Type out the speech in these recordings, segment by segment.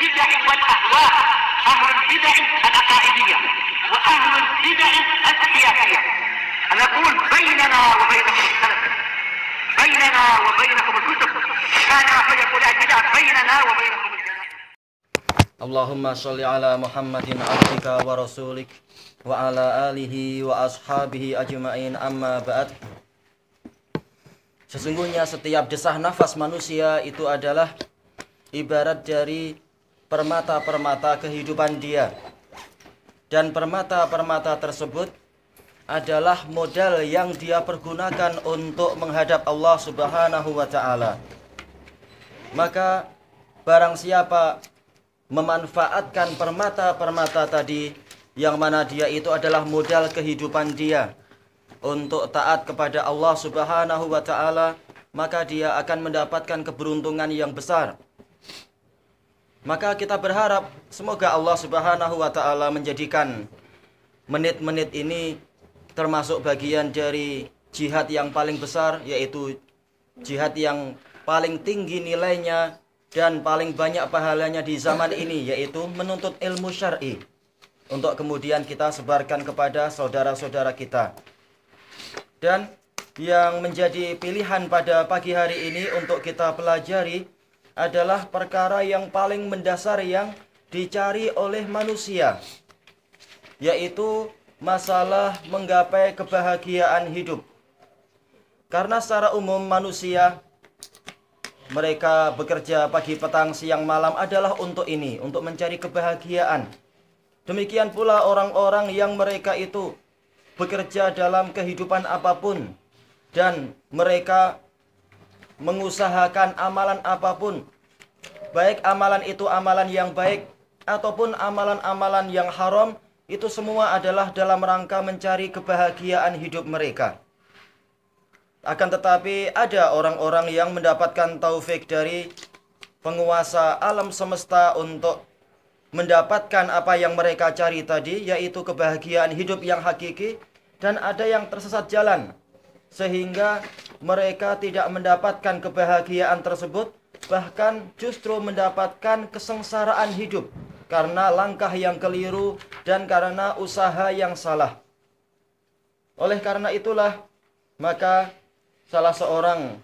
bid'ah wal ahwa ahlul bid'ah al aqaidiyya wa ahlul bid'ah al siyasiyya ana aqul bainana wa bainakum bainana wa bainakum al kutub Allahumma sholli ala Muhammadin abdika wa rasulik wa ala alihi wa ashabihi ajma'in amma ba'd Sesungguhnya setiap desah nafas manusia itu adalah ibarat dari permata-permata kehidupan dia. Dan permata-permata tersebut adalah modal yang dia pergunakan untuk menghadap Allah Subhanahu wa taala. Maka barang siapa memanfaatkan permata-permata tadi yang mana dia itu adalah modal kehidupan dia untuk taat kepada Allah Subhanahu wa taala, maka dia akan mendapatkan keberuntungan yang besar maka kita berharap semoga Allah Subhanahu wa taala menjadikan menit-menit ini termasuk bagian dari jihad yang paling besar yaitu jihad yang paling tinggi nilainya dan paling banyak pahalanya di zaman ini yaitu menuntut ilmu syar'i untuk kemudian kita sebarkan kepada saudara-saudara kita. Dan yang menjadi pilihan pada pagi hari ini untuk kita pelajari adalah perkara yang paling mendasar yang dicari oleh manusia, yaitu masalah menggapai kebahagiaan hidup. Karena secara umum manusia mereka bekerja pagi, petang, siang, malam adalah untuk ini, untuk mencari kebahagiaan. Demikian pula orang-orang yang mereka itu bekerja dalam kehidupan apapun dan mereka mengusahakan amalan apapun baik amalan itu amalan yang baik ataupun amalan-amalan yang haram itu semua adalah dalam rangka mencari kebahagiaan hidup mereka. Akan tetapi ada orang-orang yang mendapatkan taufik dari penguasa alam semesta untuk mendapatkan apa yang mereka cari tadi yaitu kebahagiaan hidup yang hakiki dan ada yang tersesat jalan sehingga mereka tidak mendapatkan kebahagiaan tersebut bahkan justru mendapatkan kesengsaraan hidup karena langkah yang keliru dan karena usaha yang salah. Oleh karena itulah maka salah seorang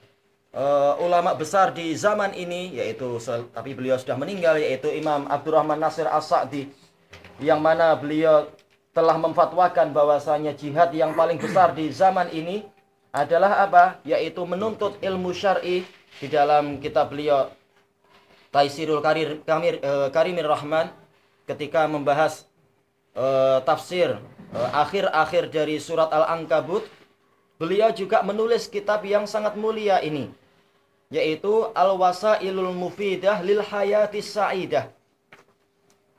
uh, ulama besar di zaman ini yaitu tapi beliau sudah meninggal yaitu Imam Abdurrahman Nasir As-Sa'di yang mana beliau telah memfatwakan bahwasanya jihad yang paling besar di zaman ini adalah apa? Yaitu menuntut ilmu syar'i di dalam kitab beliau Taisirul Karir Kamir, eh, Karimir Rahman ketika membahas eh, tafsir eh, akhir-akhir dari surat Al-Ankabut beliau juga menulis kitab yang sangat mulia ini yaitu Al-Wasailul Mufidah lil Hayati Sa'idah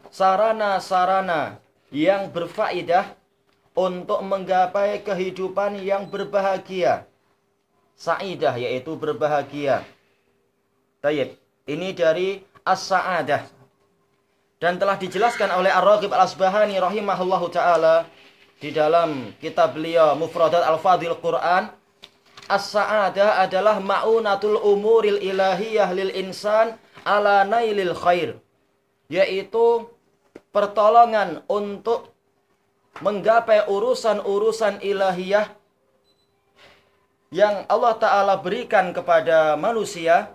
sarana-sarana yang berfaedah untuk menggapai kehidupan yang berbahagia. Sa'idah yaitu berbahagia. Tayyib. Ini dari As-Sa'adah. Dan telah dijelaskan oleh Ar-Raghib Al-Asbahani rahimahullahu taala di dalam kitab beliau Mufradat Al-Fadhil Quran As-sa'adah adalah ma'unatul umuril ilahiyah lil insan ala nailil khair. Yaitu pertolongan untuk menggapai urusan-urusan ilahiyah yang Allah Ta'ala berikan kepada manusia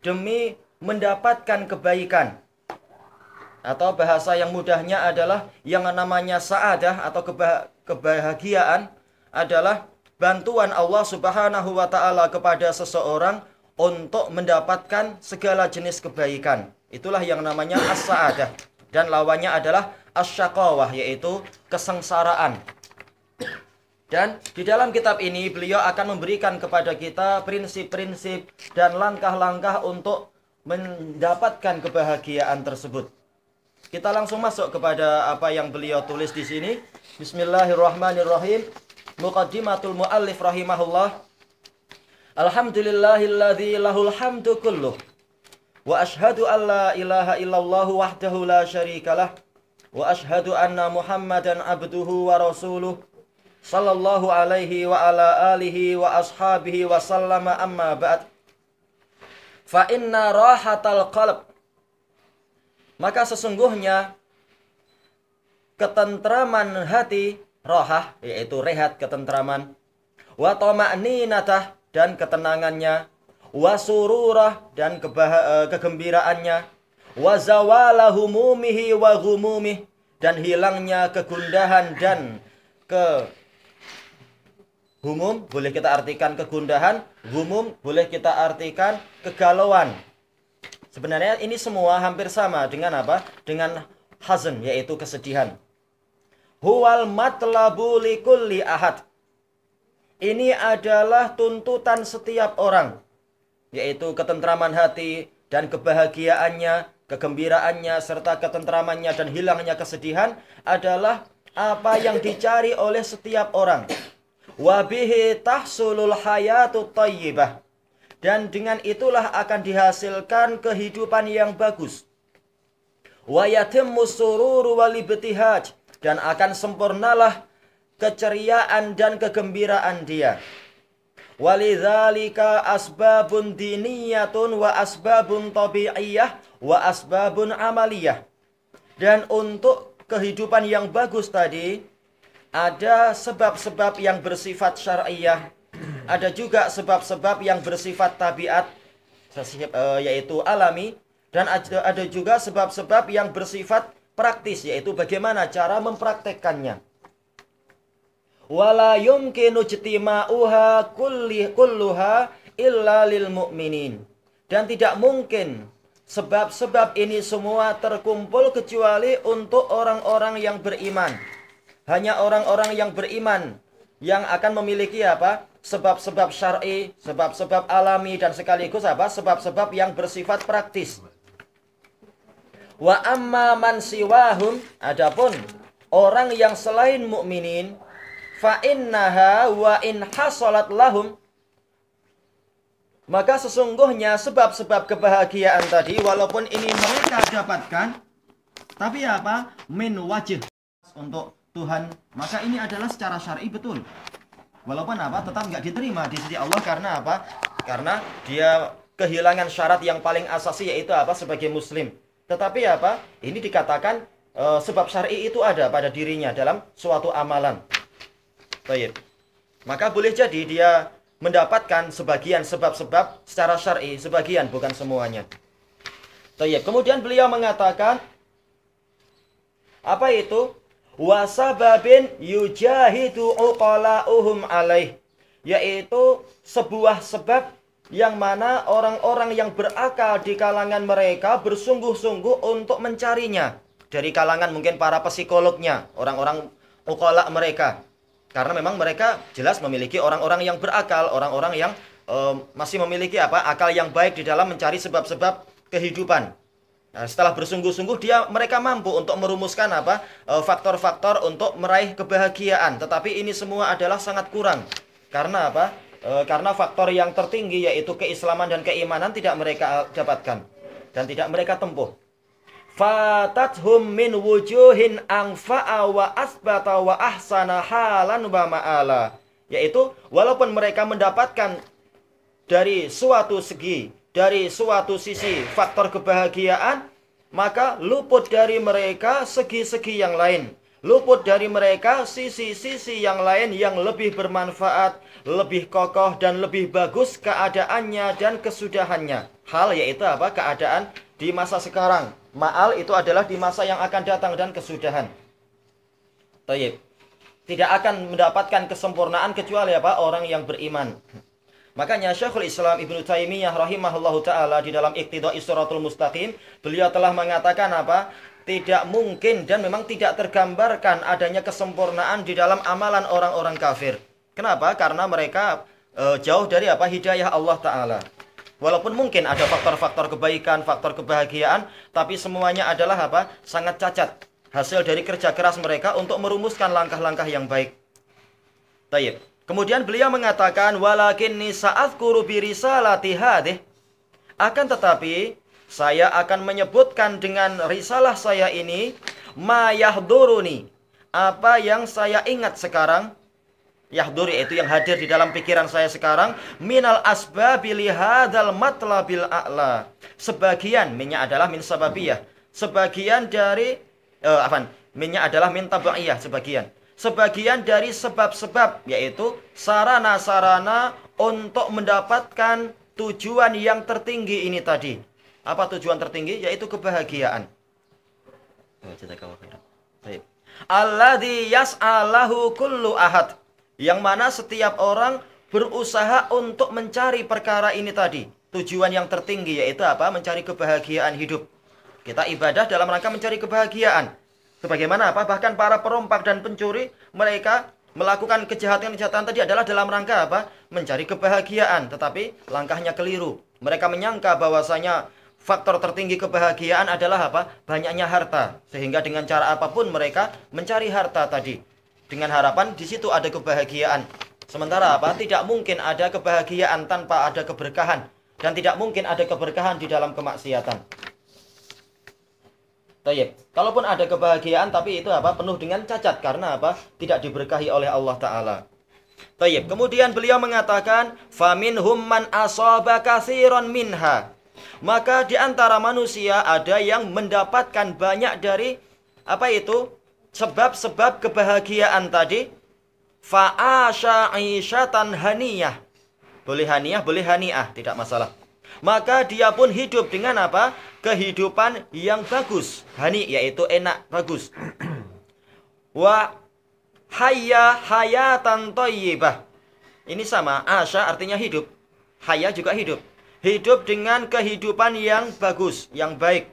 demi mendapatkan kebaikan. Atau bahasa yang mudahnya adalah yang namanya sa'adah atau keba kebahagiaan adalah bantuan Allah Subhanahu wa taala kepada seseorang untuk mendapatkan segala jenis kebaikan. Itulah yang namanya as-sa'adah dan lawannya adalah asyakawah yaitu kesengsaraan. Dan di dalam kitab ini beliau akan memberikan kepada kita prinsip-prinsip dan langkah-langkah untuk mendapatkan kebahagiaan tersebut. Kita langsung masuk kepada apa yang beliau tulis di sini. Bismillahirrahmanirrahim. Muqaddimatul muallif rahimahullah. Alhamdulillahilladzi lahul hamdu kulluh. Wa ashhadu an la ilaha illallah wahdahu la syarikalah. وأشهد أن محمدا عبده ورسوله صلى الله عليه وعلى آله وأصحابه وسلم أما بعد فإن راحة القلب maka sesungguhnya ketentraman hati rohah yaitu rehat ketentraman wa toma'ninatah dan ketenangannya wa sururah dan eh, kegembiraannya wa zawala wa ghumumih dan hilangnya kegundahan dan ke humum boleh kita artikan kegundahan, humum boleh kita artikan kegalauan. Sebenarnya ini semua hampir sama dengan apa? Dengan hazan yaitu kesedihan. Huwal matlabu likulli ahad. Ini adalah tuntutan setiap orang yaitu ketentraman hati dan kebahagiaannya kegembiraannya serta ketentramannya dan hilangnya kesedihan adalah apa yang dicari oleh setiap orang. Wabihi tahsulul hayatu tayyibah. Dan dengan itulah akan dihasilkan kehidupan yang bagus. Wa yatimmu sururu walibtihaj dan akan sempurnalah keceriaan dan kegembiraan dia. Walidzalika asbabun diniyatun wa asbabun tabi'iyah wa asbabun amaliyah. Dan untuk kehidupan yang bagus tadi ada sebab-sebab yang bersifat syariah, ada juga sebab-sebab yang bersifat tabiat eh, yaitu alami dan ada juga sebab-sebab yang bersifat praktis yaitu bagaimana cara mempraktekkannya. Wala yumkinu ijtima'uha kulluha illa lil mu'minin. Dan tidak mungkin Sebab-sebab ini semua terkumpul kecuali untuk orang-orang yang beriman. Hanya orang-orang yang beriman yang akan memiliki apa? Sebab-sebab syar'i, sebab-sebab alami dan sekaligus apa? Sebab-sebab yang bersifat praktis. Wa amma man siwahum adapun orang yang selain mukminin fa innaha wa in hasalat lahum maka sesungguhnya sebab-sebab kebahagiaan tadi walaupun ini mereka dapatkan tapi apa? Min wajib untuk Tuhan. Maka ini adalah secara syar'i betul. Walaupun apa tetap nggak diterima di sisi Allah karena apa? Karena dia kehilangan syarat yang paling asasi yaitu apa sebagai muslim. Tetapi apa? Ini dikatakan e, sebab syar'i itu ada pada dirinya dalam suatu amalan. Baik. Maka boleh jadi dia mendapatkan sebagian sebab-sebab secara syar'i, sebagian bukan semuanya. Tayyib. Kemudian beliau mengatakan apa itu? Wasababin yujahidu uqala'uhum alaih. Yaitu sebuah sebab yang mana orang-orang yang berakal di kalangan mereka bersungguh-sungguh untuk mencarinya. Dari kalangan mungkin para psikolognya, orang-orang uqala mereka karena memang mereka jelas memiliki orang-orang yang berakal, orang-orang yang uh, masih memiliki apa akal yang baik di dalam mencari sebab-sebab kehidupan. Nah, setelah bersungguh-sungguh dia mereka mampu untuk merumuskan apa faktor eh, faktor-faktor untuk meraih kebahagiaan. Tetapi ini semua adalah sangat kurang karena apa? Uh, karena faktor yang tertinggi yaitu keislaman dan keimanan tidak mereka dapatkan dan tidak mereka tempuh fatathum min wujuhin angfa'a wa asbata ahsana halan wa ma'ala yaitu walaupun mereka mendapatkan dari suatu segi dari suatu sisi faktor kebahagiaan maka luput dari mereka segi-segi yang lain luput dari mereka sisi-sisi yang lain yang lebih bermanfaat lebih kokoh dan lebih bagus keadaannya dan kesudahannya hal yaitu apa keadaan di masa sekarang Ma'al itu adalah di masa yang akan datang dan kesudahan. Tayyib. Tidak akan mendapatkan kesempurnaan kecuali apa? Orang yang beriman. Makanya Syekhul Islam Ibnu Taimiyah rahimahullahu taala di dalam Iqtidai Suratul Mustaqim, beliau telah mengatakan apa? Tidak mungkin dan memang tidak tergambarkan adanya kesempurnaan di dalam amalan orang-orang kafir. Kenapa? Karena mereka e, jauh dari apa hidayah Allah taala. Walaupun mungkin ada faktor-faktor kebaikan, faktor kebahagiaan, tapi semuanya adalah apa? Sangat cacat. Hasil dari kerja keras mereka untuk merumuskan langkah-langkah yang baik. Tayyip. Kemudian beliau mengatakan, Walakin nisa'at kuru birisa hadih. Akan tetapi, saya akan menyebutkan dengan risalah saya ini, mayahduruni. Apa yang saya ingat sekarang, yahduri itu yang hadir di dalam pikiran saya sekarang minal asbabi lihadal matlabil a'la sebagian minnya adalah min sababiyah sebagian dari uh, eh, apa minnya adalah min tabaiyah sebagian sebagian dari sebab-sebab yaitu sarana-sarana untuk mendapatkan tujuan yang tertinggi ini tadi apa tujuan tertinggi yaitu kebahagiaan Baik. Alladhi yas'alahu kullu ahad yang mana setiap orang berusaha untuk mencari perkara ini tadi. Tujuan yang tertinggi yaitu apa? Mencari kebahagiaan hidup. Kita ibadah dalam rangka mencari kebahagiaan. Sebagaimana apa? Bahkan para perompak dan pencuri mereka melakukan kejahatan-kejahatan tadi adalah dalam rangka apa? Mencari kebahagiaan, tetapi langkahnya keliru. Mereka menyangka bahwasanya faktor tertinggi kebahagiaan adalah apa? Banyaknya harta. Sehingga dengan cara apapun mereka mencari harta tadi dengan harapan di situ ada kebahagiaan. Sementara apa? Tidak mungkin ada kebahagiaan tanpa ada keberkahan dan tidak mungkin ada keberkahan di dalam kemaksiatan. Tayyib. Kalaupun ada kebahagiaan tapi itu apa? penuh dengan cacat karena apa? tidak diberkahi oleh Allah taala. Tayyib. Kemudian beliau mengatakan, "Faminhum man asaba katsiran minha." Maka di antara manusia ada yang mendapatkan banyak dari apa itu? sebab-sebab kebahagiaan tadi fa'asha aisyatan haniyah. Boleh haniyah, boleh haniah, tidak masalah. Maka dia pun hidup dengan apa? Kehidupan yang bagus. Hani yaitu enak, bagus. Wa haya hayatan thayyibah. Ini sama, asha artinya hidup. Haya juga hidup. Hidup dengan kehidupan yang bagus, yang baik.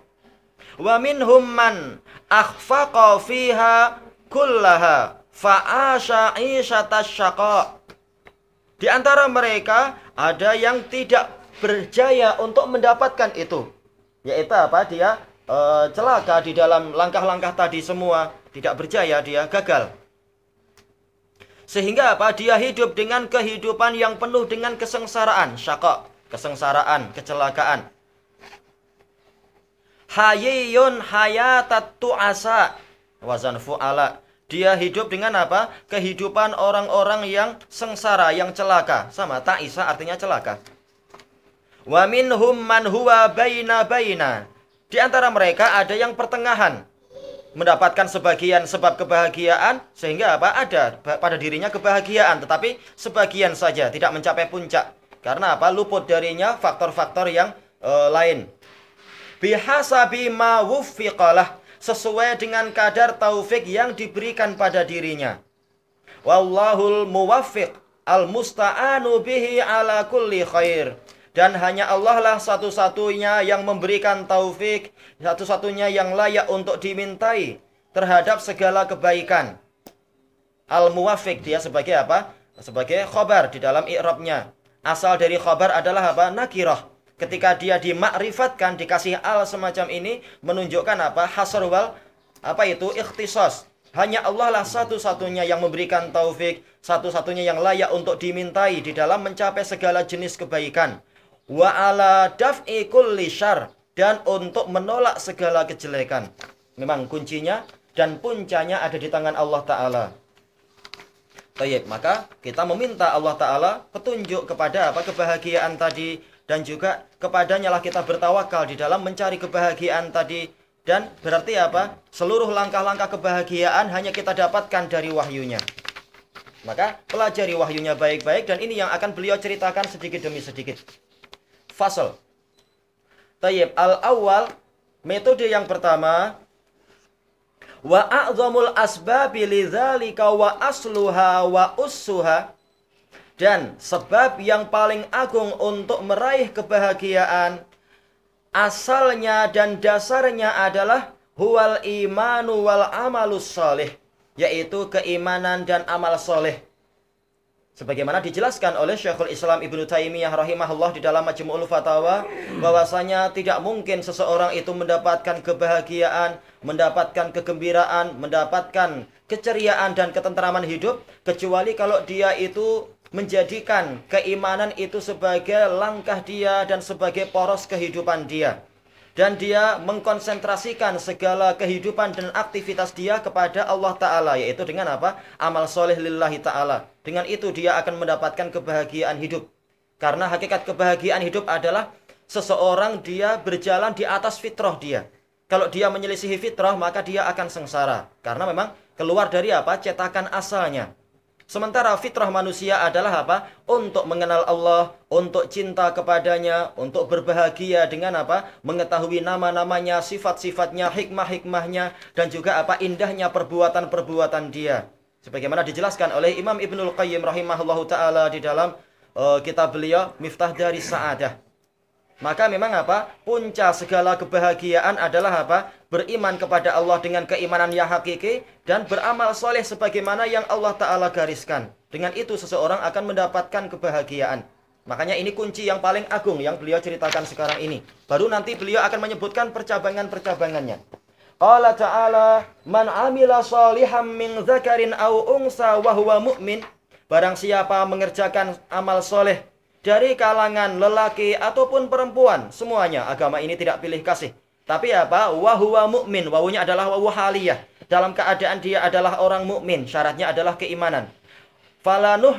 Wa minhum man akhfaqa fiha kullaha fa'asha isyatasyaqa di antara mereka ada yang tidak berjaya untuk mendapatkan itu yaitu apa dia e, celaka di dalam langkah-langkah tadi semua tidak berjaya dia gagal sehingga apa dia hidup dengan kehidupan yang penuh dengan kesengsaraan Syakok. kesengsaraan kecelakaan Hayyun hayatat tu'asa. Wazan fu'ala. Dia hidup dengan apa? Kehidupan orang-orang yang sengsara, yang celaka. Sama, ta'isa artinya celaka. Wa minhum man huwa baina baina. Di antara mereka ada yang pertengahan. Mendapatkan sebagian sebab kebahagiaan sehingga apa? Ada pada dirinya kebahagiaan, tetapi sebagian saja tidak mencapai puncak. Karena apa? Luput darinya faktor-faktor yang e, lain bihasabi ma wuffiqalah sesuai dengan kadar taufik yang diberikan pada dirinya. Wallahul muwaffiq al musta'anu bihi ala kulli khair. Dan hanya Allah lah satu-satunya yang memberikan taufik, satu-satunya yang layak untuk dimintai terhadap segala kebaikan. Al muwaffiq dia sebagai apa? Sebagai khobar di dalam i'rabnya. Asal dari khobar adalah apa? Nakirah ketika dia dimakrifatkan dikasih al semacam ini menunjukkan apa hasr apa itu ikhtisos hanya Allah lah satu-satunya yang memberikan taufik satu-satunya yang layak untuk dimintai di dalam mencapai segala jenis kebaikan wa ala daf'i kulli syar dan untuk menolak segala kejelekan memang kuncinya dan puncanya ada di tangan Allah taala maka kita meminta Allah Ta'ala petunjuk kepada apa kebahagiaan tadi dan juga kepadanya lah kita bertawakal di dalam mencari kebahagiaan tadi dan berarti apa? Seluruh langkah-langkah kebahagiaan hanya kita dapatkan dari wahyunya. Maka pelajari wahyunya baik-baik dan ini yang akan beliau ceritakan sedikit demi sedikit. Fasal. Tayyib al awal metode yang pertama wa a'zamul asbabi lidzalika wa asluha wa ussuha dan sebab yang paling agung untuk meraih kebahagiaan asalnya dan dasarnya adalah huwal imanu wal amalus soleh yaitu keimanan dan amal soleh sebagaimana dijelaskan oleh Syekhul Islam Ibnu Taimiyah rahimahullah di dalam Majmu'ul Fatawa bahwasanya tidak mungkin seseorang itu mendapatkan kebahagiaan, mendapatkan kegembiraan, mendapatkan keceriaan dan ketenteraman hidup kecuali kalau dia itu menjadikan keimanan itu sebagai langkah dia dan sebagai poros kehidupan dia. Dan dia mengkonsentrasikan segala kehidupan dan aktivitas dia kepada Allah Ta'ala. Yaitu dengan apa? Amal soleh lillahi ta'ala. Dengan itu dia akan mendapatkan kebahagiaan hidup. Karena hakikat kebahagiaan hidup adalah seseorang dia berjalan di atas fitrah dia. Kalau dia menyelisihi fitrah maka dia akan sengsara. Karena memang keluar dari apa? Cetakan asalnya. Sementara fitrah manusia adalah apa? Untuk mengenal Allah, untuk cinta kepadanya, untuk berbahagia dengan apa? Mengetahui nama-namanya, sifat-sifatnya, hikmah-hikmahnya, dan juga apa indahnya perbuatan-perbuatan dia. Sebagaimana dijelaskan oleh Imam Ibnul Qayyim rahimahullahu taala di dalam uh, kitab beliau Miftah dari Sa'adah. Maka memang apa? Punca segala kebahagiaan adalah apa? beriman kepada Allah dengan keimanan yang hakiki dan beramal soleh sebagaimana yang Allah Ta'ala gariskan. Dengan itu seseorang akan mendapatkan kebahagiaan. Makanya ini kunci yang paling agung yang beliau ceritakan sekarang ini. Baru nanti beliau akan menyebutkan percabangan-percabangannya. Allah Ta'ala, Man amila saliham min zakarin au unsa wa mu'min. Barang siapa mengerjakan amal soleh dari kalangan lelaki ataupun perempuan, semuanya agama ini tidak pilih kasih. Tapi apa? Wahuwa mukmin. Wawunya adalah wawu haliyah. Dalam keadaan dia adalah orang mukmin. Syaratnya adalah keimanan.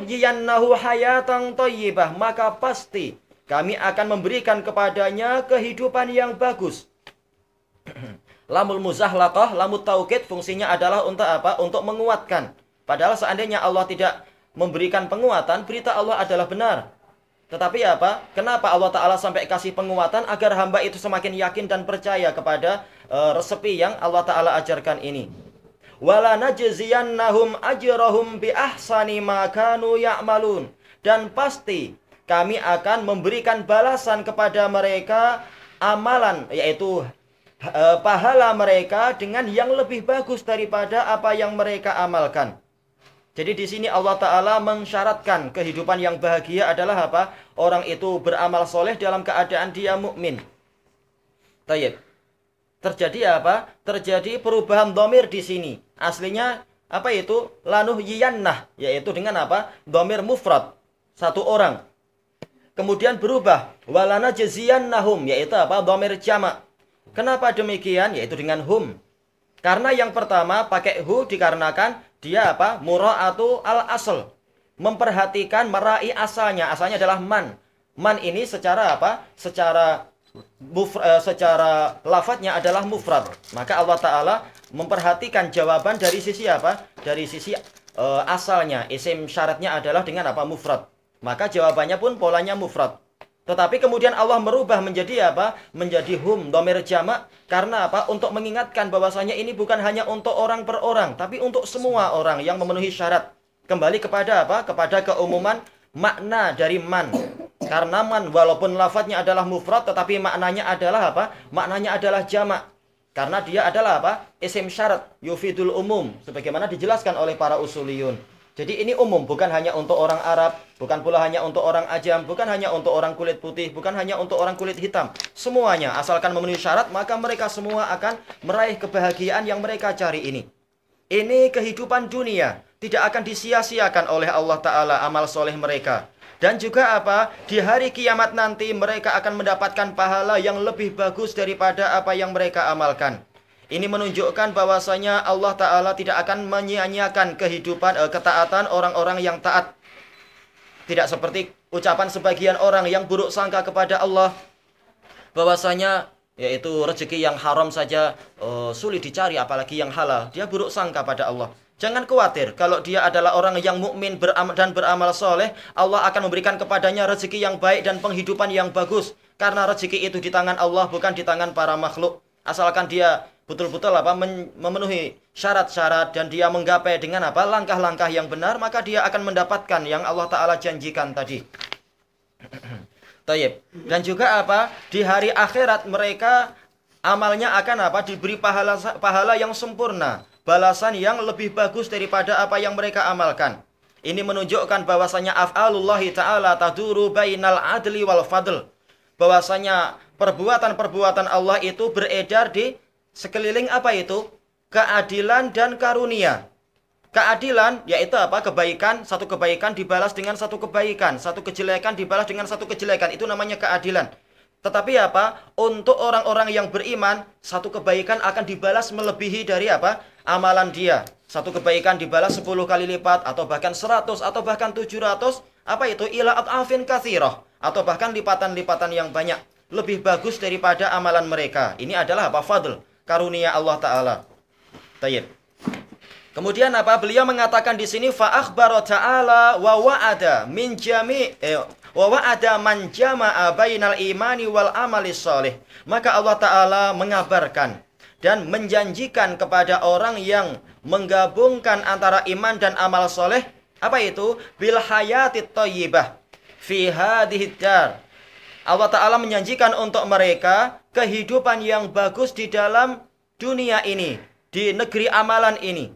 yiyannahu hayatang toyibah Maka pasti kami akan memberikan kepadanya kehidupan yang bagus. Lamul muzahlaqah, lamut taukid fungsinya adalah untuk apa? Untuk menguatkan. Padahal seandainya Allah tidak memberikan penguatan, berita Allah adalah benar. Tetapi apa? Kenapa Allah Ta'ala sampai kasih penguatan agar hamba itu semakin yakin dan percaya kepada uh, resepi yang Allah Ta'ala ajarkan ini. Wala najziyannahum ajrahum bi ahsani makanu ya'malun. Dan pasti kami akan memberikan balasan kepada mereka amalan yaitu uh, pahala mereka dengan yang lebih bagus daripada apa yang mereka amalkan. Jadi di sini Allah Ta'ala mensyaratkan kehidupan yang bahagia adalah apa? Orang itu beramal soleh dalam keadaan dia mukmin. Tayyib. Terjadi apa? Terjadi perubahan domir di sini. Aslinya apa itu? Lanuh yiyannah. Yaitu dengan apa? Domir mufrad. Satu orang. Kemudian berubah. Walana nahum, Yaitu apa? Domir jamak. Kenapa demikian? Yaitu dengan hum. Karena yang pertama pakai hu dikarenakan dia apa? murah Mura'atu al-asl. Memperhatikan meraih asalnya. Asalnya adalah man. Man ini secara apa? Secara mufr uh, secara lafadznya adalah mufrad. Maka Allah taala memperhatikan jawaban dari sisi apa? Dari sisi uh, asalnya. Isim syaratnya adalah dengan apa? Mufrad. Maka jawabannya pun polanya mufrad. Tetapi kemudian Allah merubah menjadi apa? Menjadi hum, domir jamak. Karena apa? Untuk mengingatkan bahwasanya ini bukan hanya untuk orang per orang. Tapi untuk semua orang yang memenuhi syarat. Kembali kepada apa? Kepada keumuman makna dari man. Karena man walaupun lafadznya adalah mufrad tetapi maknanya adalah apa? Maknanya adalah jamak. Karena dia adalah apa? Isim syarat, yufidul umum. Sebagaimana dijelaskan oleh para usuliyun. Jadi ini umum, bukan hanya untuk orang Arab, bukan pula hanya untuk orang ajam, bukan hanya untuk orang kulit putih, bukan hanya untuk orang kulit hitam. Semuanya, asalkan memenuhi syarat, maka mereka semua akan meraih kebahagiaan yang mereka cari ini. Ini kehidupan dunia, tidak akan disia-siakan oleh Allah Ta'ala amal soleh mereka. Dan juga apa? Di hari kiamat nanti mereka akan mendapatkan pahala yang lebih bagus daripada apa yang mereka amalkan. Ini menunjukkan bahwasanya Allah Ta'ala tidak akan menyia-nyiakan kehidupan eh, ketaatan orang-orang yang taat. Tidak seperti ucapan sebagian orang yang buruk sangka kepada Allah. Bahwasanya yaitu rezeki yang haram saja eh, sulit dicari apalagi yang halal. Dia buruk sangka pada Allah. Jangan khawatir kalau dia adalah orang yang mukmin beram dan beramal soleh, Allah akan memberikan kepadanya rezeki yang baik dan penghidupan yang bagus. Karena rezeki itu di tangan Allah bukan di tangan para makhluk. Asalkan dia betul-betul apa memenuhi syarat-syarat dan dia menggapai dengan apa langkah-langkah yang benar maka dia akan mendapatkan yang Allah taala janjikan tadi. Taib. Dan juga apa di hari akhirat mereka amalnya akan apa diberi pahala pahala yang sempurna, balasan yang lebih bagus daripada apa yang mereka amalkan. Ini menunjukkan bahwasanya af'alullahi ta'ala taduru bainal adli wal fadl. Bahwasanya perbuatan-perbuatan Allah itu beredar di sekeliling apa itu? Keadilan dan karunia. Keadilan yaitu apa? Kebaikan, satu kebaikan dibalas dengan satu kebaikan, satu kejelekan dibalas dengan satu kejelekan. Itu namanya keadilan. Tetapi apa? Untuk orang-orang yang beriman, satu kebaikan akan dibalas melebihi dari apa? Amalan dia. Satu kebaikan dibalas sepuluh kali lipat atau bahkan seratus atau bahkan tujuh ratus apa itu? ilahat afin kathiroh atau bahkan lipatan-lipatan yang banyak lebih bagus daripada amalan mereka. Ini adalah apa? Fadl karunia Allah taala. Tayyib. Kemudian apa? Beliau mengatakan di sini fa ta'ala wa wa'ada min jami' eh, wa wa'ada man jama'a bainal imani wal amali salih. Maka Allah taala mengabarkan dan menjanjikan kepada orang yang menggabungkan antara iman dan amal soleh apa itu bil hayati thayyibah fi hadhihi Allah Ta'ala menjanjikan untuk mereka kehidupan yang bagus di dalam dunia ini, di negeri amalan ini.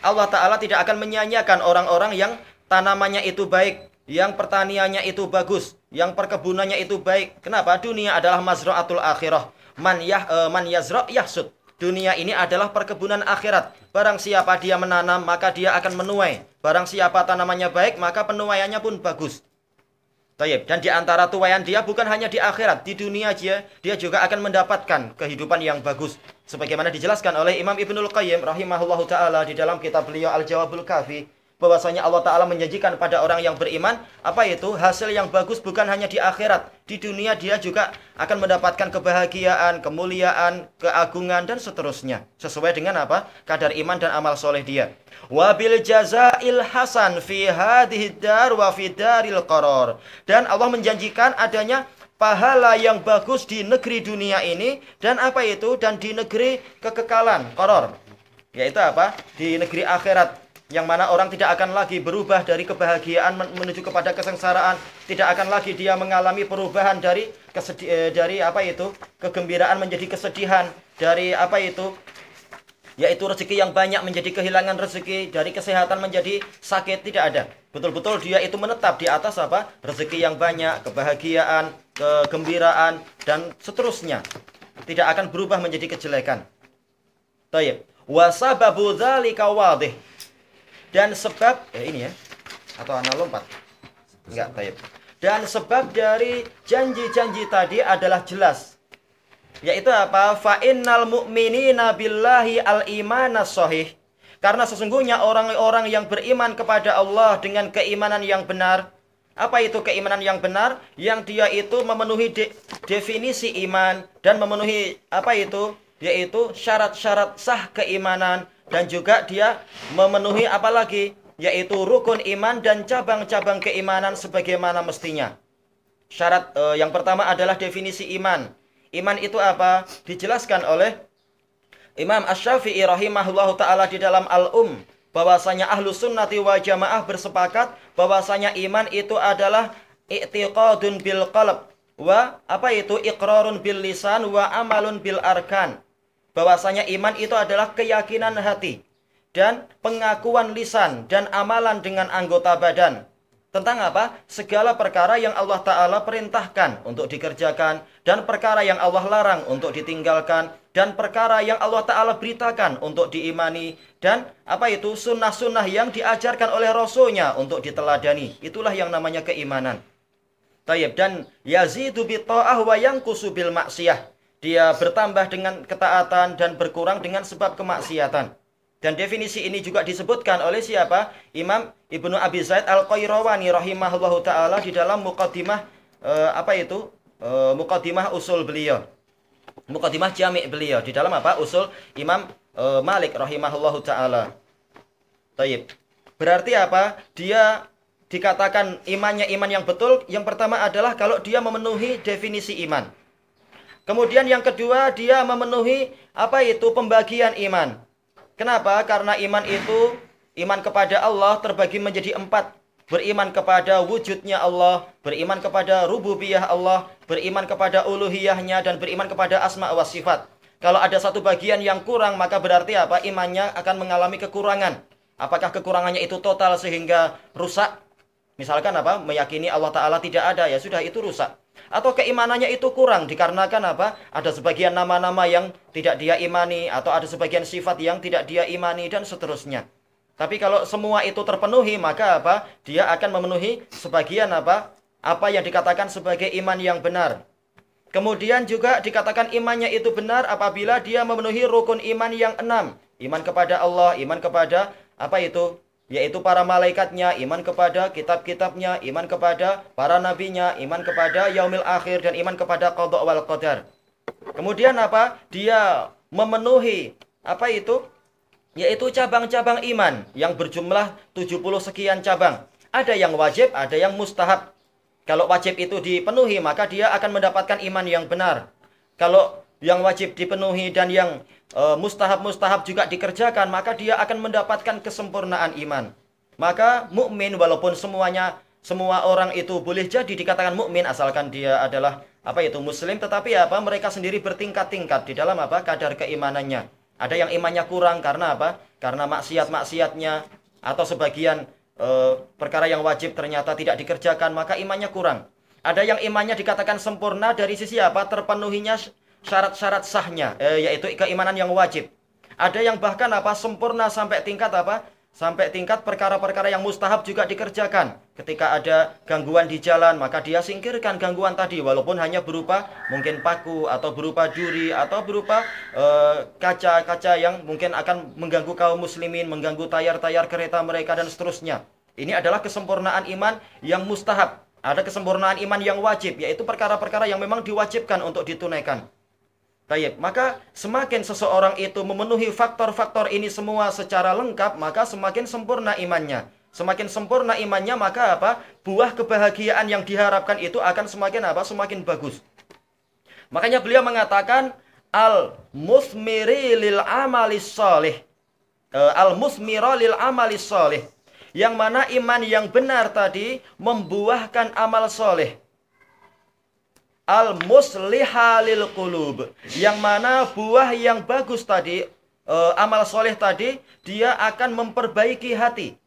Allah Ta'ala tidak akan menyanyiakan orang-orang yang tanamannya itu baik, yang pertaniannya itu bagus, yang perkebunannya itu baik. Kenapa? Dunia adalah mazra'atul akhirah. Man, yah, uh, man yazra' yahsud. Dunia ini adalah perkebunan akhirat. Barang siapa dia menanam, maka dia akan menuai. Barang siapa tanamannya baik, maka penuaiannya pun bagus. Taib. Dan di antara tuwayan dia bukan hanya di akhirat, di dunia dia, dia juga akan mendapatkan kehidupan yang bagus. Sebagaimana dijelaskan oleh Imam Ibnul Qayyim rahimahullahu taala di dalam kitab beliau Al-Jawabul Kafi, bahwasanya Allah taala menjanjikan pada orang yang beriman apa itu hasil yang bagus bukan hanya di akhirat, di dunia dia juga akan mendapatkan kebahagiaan, kemuliaan, keagungan dan seterusnya sesuai dengan apa? kadar iman dan amal soleh dia wabil jazail hasan fi hadhihi dar wa fi koror Dan Allah menjanjikan adanya pahala yang bagus di negeri dunia ini dan apa itu dan di negeri kekekalan koror yaitu apa di negeri akhirat yang mana orang tidak akan lagi berubah dari kebahagiaan menuju kepada kesengsaraan, tidak akan lagi dia mengalami perubahan dari kesedi eh, dari apa itu kegembiraan menjadi kesedihan, dari apa itu yaitu rezeki yang banyak menjadi kehilangan rezeki dari kesehatan menjadi sakit tidak ada betul-betul dia itu menetap di atas apa rezeki yang banyak kebahagiaan kegembiraan dan seterusnya tidak akan berubah menjadi kejelekan Taib. wasababu dzalika dan sebab ya ini ya atau anak lompat enggak taib dan sebab dari janji-janji tadi adalah jelas yaitu apa? Fa innal mu'minina billahi al imana sahih. Karena sesungguhnya orang-orang yang beriman kepada Allah dengan keimanan yang benar. Apa itu keimanan yang benar? Yang dia itu memenuhi de definisi iman dan memenuhi apa itu? Yaitu syarat-syarat sah keimanan dan juga dia memenuhi apalagi yaitu rukun iman dan cabang-cabang keimanan sebagaimana mestinya. Syarat uh, yang pertama adalah definisi iman. Iman itu apa? Dijelaskan oleh Imam Ash-Syafi'i rahimahullahu taala di dalam Al-Um bahwasanya ahlu sunnati wa jamaah bersepakat bahwasanya iman itu adalah i'tiqadun bil qalb wa apa itu iqrarun bil lisan wa amalun bil arkan bahwasanya iman itu adalah keyakinan hati dan pengakuan lisan dan amalan dengan anggota badan tentang apa? Segala perkara yang Allah Ta'ala perintahkan untuk dikerjakan dan perkara yang Allah larang untuk ditinggalkan dan perkara yang Allah Ta'ala beritakan untuk diimani dan apa itu sunnah-sunnah yang diajarkan oleh Rasulnya untuk diteladani. Itulah yang namanya keimanan. Tayyib dan yazidu bi ta'ah wa yang kusubil maksiyah. Dia bertambah dengan ketaatan dan berkurang dengan sebab kemaksiatan. Dan definisi ini juga disebutkan oleh siapa? Imam Ibnu Abi Zaid Al-Qayrawani rahimahullahu taala di dalam muqaddimah eh, apa itu? Eh, muqaddimah usul beliau. Muqaddimah jami' beliau di dalam apa? Usul Imam eh, Malik rahimahullahu taala. Taib. Berarti apa? Dia dikatakan imannya iman yang betul yang pertama adalah kalau dia memenuhi definisi iman. Kemudian yang kedua dia memenuhi apa itu pembagian iman. Kenapa? Karena iman itu iman kepada Allah terbagi menjadi empat. Beriman kepada wujudnya Allah, beriman kepada rububiyah Allah, beriman kepada uluhiyahnya, dan beriman kepada asma wa sifat. Kalau ada satu bagian yang kurang, maka berarti apa? Imannya akan mengalami kekurangan. Apakah kekurangannya itu total sehingga rusak? Misalkan apa? Meyakini Allah Ta'ala tidak ada, ya sudah itu rusak. Atau keimanannya itu kurang dikarenakan apa? Ada sebagian nama-nama yang tidak dia imani atau ada sebagian sifat yang tidak dia imani dan seterusnya. Tapi kalau semua itu terpenuhi maka apa? Dia akan memenuhi sebagian apa? Apa yang dikatakan sebagai iman yang benar. Kemudian juga dikatakan imannya itu benar apabila dia memenuhi rukun iman yang enam. Iman kepada Allah, iman kepada apa itu? yaitu para malaikatnya, iman kepada kitab-kitabnya, iman kepada para nabinya, iman kepada yaumil akhir dan iman kepada qada wal qadar. Kemudian apa? Dia memenuhi apa itu? Yaitu cabang-cabang iman yang berjumlah 70 sekian cabang. Ada yang wajib, ada yang mustahab. Kalau wajib itu dipenuhi, maka dia akan mendapatkan iman yang benar. Kalau yang wajib dipenuhi dan yang Eh, mustahab-mustahab juga dikerjakan, maka dia akan mendapatkan kesempurnaan iman. Maka mukmin walaupun semuanya semua orang itu boleh jadi dikatakan mukmin asalkan dia adalah apa itu muslim tetapi apa mereka sendiri bertingkat-tingkat di dalam apa kadar keimanannya. Ada yang imannya kurang karena apa? Karena maksiat-maksiatnya atau sebagian e, perkara yang wajib ternyata tidak dikerjakan maka imannya kurang. Ada yang imannya dikatakan sempurna dari sisi apa? terpenuhinya syarat-syarat sahnya eh, yaitu keimanan yang wajib. Ada yang bahkan apa sempurna sampai tingkat apa? Sampai tingkat perkara-perkara yang mustahab juga dikerjakan. Ketika ada gangguan di jalan, maka dia singkirkan gangguan tadi walaupun hanya berupa mungkin paku atau berupa juri atau berupa eh, kaca-kaca eh, kaca yang mungkin akan mengganggu kaum muslimin, mengganggu tayar-tayar kereta mereka dan seterusnya. Ini adalah kesempurnaan iman yang mustahab. Ada kesempurnaan iman yang wajib, yaitu perkara-perkara yang memang diwajibkan untuk ditunaikan. Tayyip. Maka semakin seseorang itu memenuhi faktor-faktor ini semua secara lengkap, maka semakin sempurna imannya. Semakin sempurna imannya, maka apa? Buah kebahagiaan yang diharapkan itu akan semakin apa? Semakin bagus. Makanya beliau mengatakan al musmiri lil amalis soleh. al musmiro lil amalis soleh. Yang mana iman yang benar tadi membuahkan amal soleh al musliha qulub yang mana buah yang bagus tadi uh, amal soleh tadi dia akan memperbaiki hati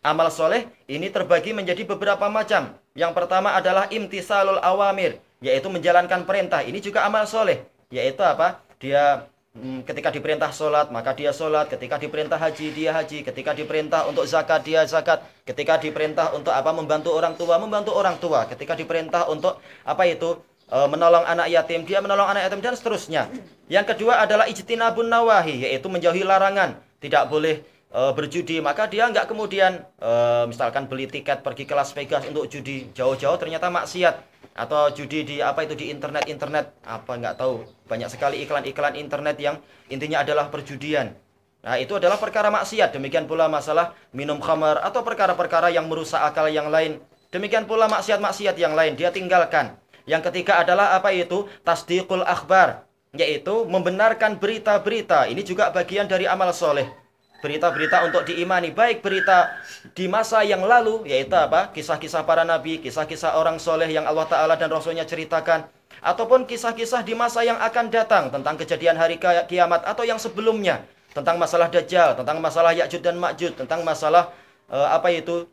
amal soleh ini terbagi menjadi beberapa macam yang pertama adalah imtisalul awamir yaitu menjalankan perintah ini juga amal soleh yaitu apa dia Hmm, ketika diperintah sholat maka dia sholat ketika diperintah haji dia haji ketika diperintah untuk zakat dia zakat ketika diperintah untuk apa membantu orang tua membantu orang tua ketika diperintah untuk apa itu e, menolong anak yatim dia menolong anak yatim dan seterusnya yang kedua adalah ijtinabun nawahi yaitu menjauhi larangan tidak boleh Eh, berjudi maka dia nggak kemudian e, misalkan beli tiket pergi ke Las Vegas untuk judi jauh-jauh ternyata maksiat atau judi di apa itu di internet internet apa nggak tahu banyak sekali iklan-iklan internet yang intinya adalah perjudian nah itu adalah perkara maksiat demikian pula masalah minum khamar atau perkara-perkara yang merusak akal yang lain demikian pula maksiat-maksiat yang lain dia tinggalkan yang ketiga adalah apa itu tasdiqul akbar yaitu membenarkan berita-berita ini juga bagian dari amal soleh berita-berita untuk diimani baik berita di masa yang lalu yaitu apa kisah-kisah para nabi kisah-kisah orang soleh yang Allah Taala dan Rasulnya ceritakan ataupun kisah-kisah di masa yang akan datang tentang kejadian hari kiamat atau yang sebelumnya tentang masalah dajjal tentang masalah yakjud dan makjud tentang masalah e, apa itu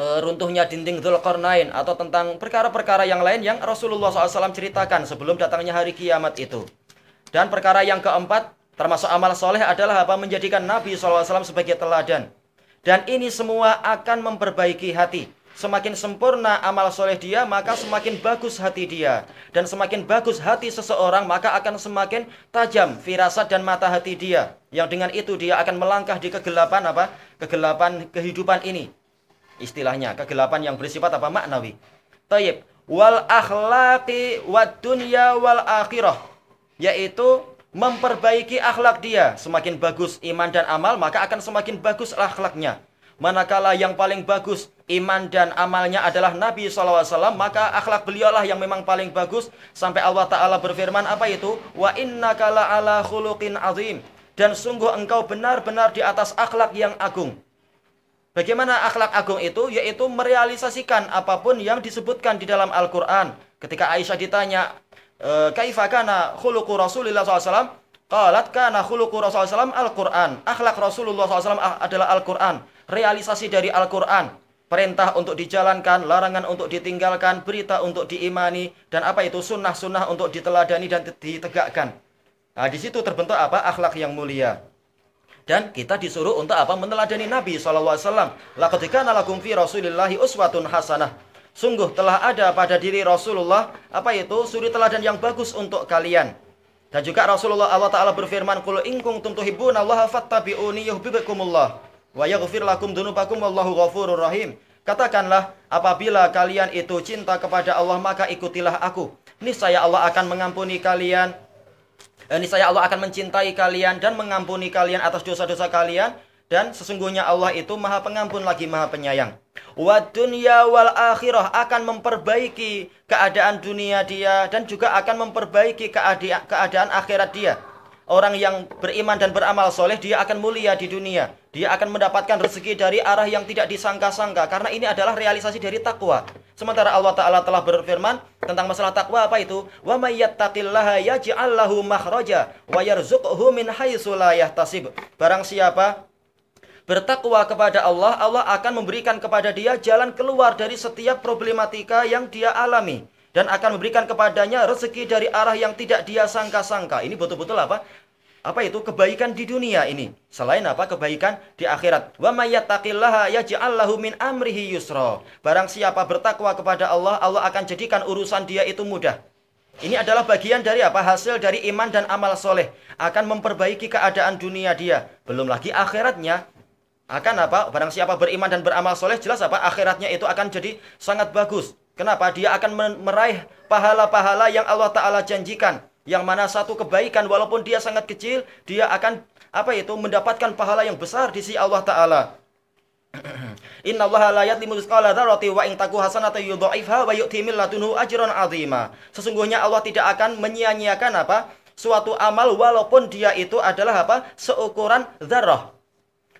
eh, runtuhnya dinding Dzulqarnain atau tentang perkara-perkara yang lain yang Rasulullah SAW ceritakan sebelum datangnya hari kiamat itu dan perkara yang keempat Termasuk amal soleh adalah apa? Menjadikan Nabi SAW sebagai teladan. Dan ini semua akan memperbaiki hati. Semakin sempurna amal soleh dia, maka semakin bagus hati dia. Dan semakin bagus hati seseorang, maka akan semakin tajam firasat dan mata hati dia. Yang dengan itu dia akan melangkah di kegelapan apa? Kegelapan kehidupan ini. Istilahnya, kegelapan yang bersifat apa? Maknawi. Taib. Wal akhlaqi wad dunya wal akhirah. Yaitu memperbaiki akhlak dia. Semakin bagus iman dan amal, maka akan semakin bagus akhlaknya. Manakala yang paling bagus iman dan amalnya adalah Nabi SAW, maka akhlak beliaulah yang memang paling bagus. Sampai Allah Ta'ala berfirman, apa itu? Wa inna kala ala khuluqin azim. Dan sungguh engkau benar-benar di atas akhlak yang agung. Bagaimana akhlak agung itu? Yaitu merealisasikan apapun yang disebutkan di dalam Al-Quran. Ketika Aisyah ditanya, Eh, kaifa kana khuluqu Rasulillah SAW? Qalat kana khuluqu Rasulullah SAW Al-Quran. Akhlak Rasulullah SAW adalah Al-Quran. Realisasi dari Al-Quran. Perintah untuk dijalankan, larangan untuk ditinggalkan, berita untuk diimani, dan apa itu sunnah-sunnah untuk diteladani dan ditegakkan. Nah, di situ terbentuk apa? Akhlak yang mulia. Dan kita disuruh untuk apa? Meneladani Nabi SAW. Laqadikana lakum fi rasulillahi uswatun hasanah. Sungguh telah ada pada diri Rasulullah apa itu suri teladan yang bagus untuk kalian. Dan juga Rasulullah Allah Ta'ala berfirman, Kul ingkung tumtuhibbuna Allah fattabi'uni yuhbibikumullah. Wa yaghfir lakum dunubakum wallahu ghafurur rahim. Katakanlah, apabila kalian itu cinta kepada Allah, maka ikutilah aku. Ini saya Allah akan mengampuni kalian. Ini eh, saya Allah akan mencintai kalian dan mengampuni kalian atas dosa-dosa kalian dan sesungguhnya Allah itu Maha Pengampun lagi Maha Penyayang. Wa dunya wal akhirah akan memperbaiki keadaan dunia dia dan juga akan memperbaiki keadaan akhirat dia. Orang yang beriman dan beramal soleh dia akan mulia di dunia. Dia akan mendapatkan rezeki dari arah yang tidak disangka-sangka karena ini adalah realisasi dari takwa. Sementara Allah Taala telah berfirman tentang masalah takwa apa itu? Wa mayyattaqillaha yattaqillaha yaj'al lahu makhraja wa yarzuqhu min haitsu la yahtasib. Barang siapa bertakwa kepada Allah, Allah akan memberikan kepada dia jalan keluar dari setiap problematika yang dia alami dan akan memberikan kepadanya rezeki dari arah yang tidak dia sangka-sangka. Ini betul-betul apa? Apa itu kebaikan di dunia ini? Selain apa kebaikan di akhirat. min amrihi yusro. Barang siapa bertakwa kepada Allah, Allah akan jadikan urusan dia itu mudah. Ini adalah bagian dari apa? Hasil dari iman dan amal soleh. Akan memperbaiki keadaan dunia dia. Belum lagi akhiratnya akan apa barang siapa beriman dan beramal soleh jelas apa akhiratnya itu akan jadi sangat bagus kenapa dia akan meraih pahala-pahala yang Allah Ta'ala janjikan yang mana satu kebaikan walaupun dia sangat kecil dia akan apa itu mendapatkan pahala yang besar di sisi Allah Ta'ala Inna Allah la yatlimu mithqala dzarrati wa in taku hasanatan yudha'ifha wa yu'ti ladunhu ajran 'azima. Sesungguhnya Allah tidak akan menyia-nyiakan apa? suatu amal walaupun dia itu adalah apa? seukuran zarah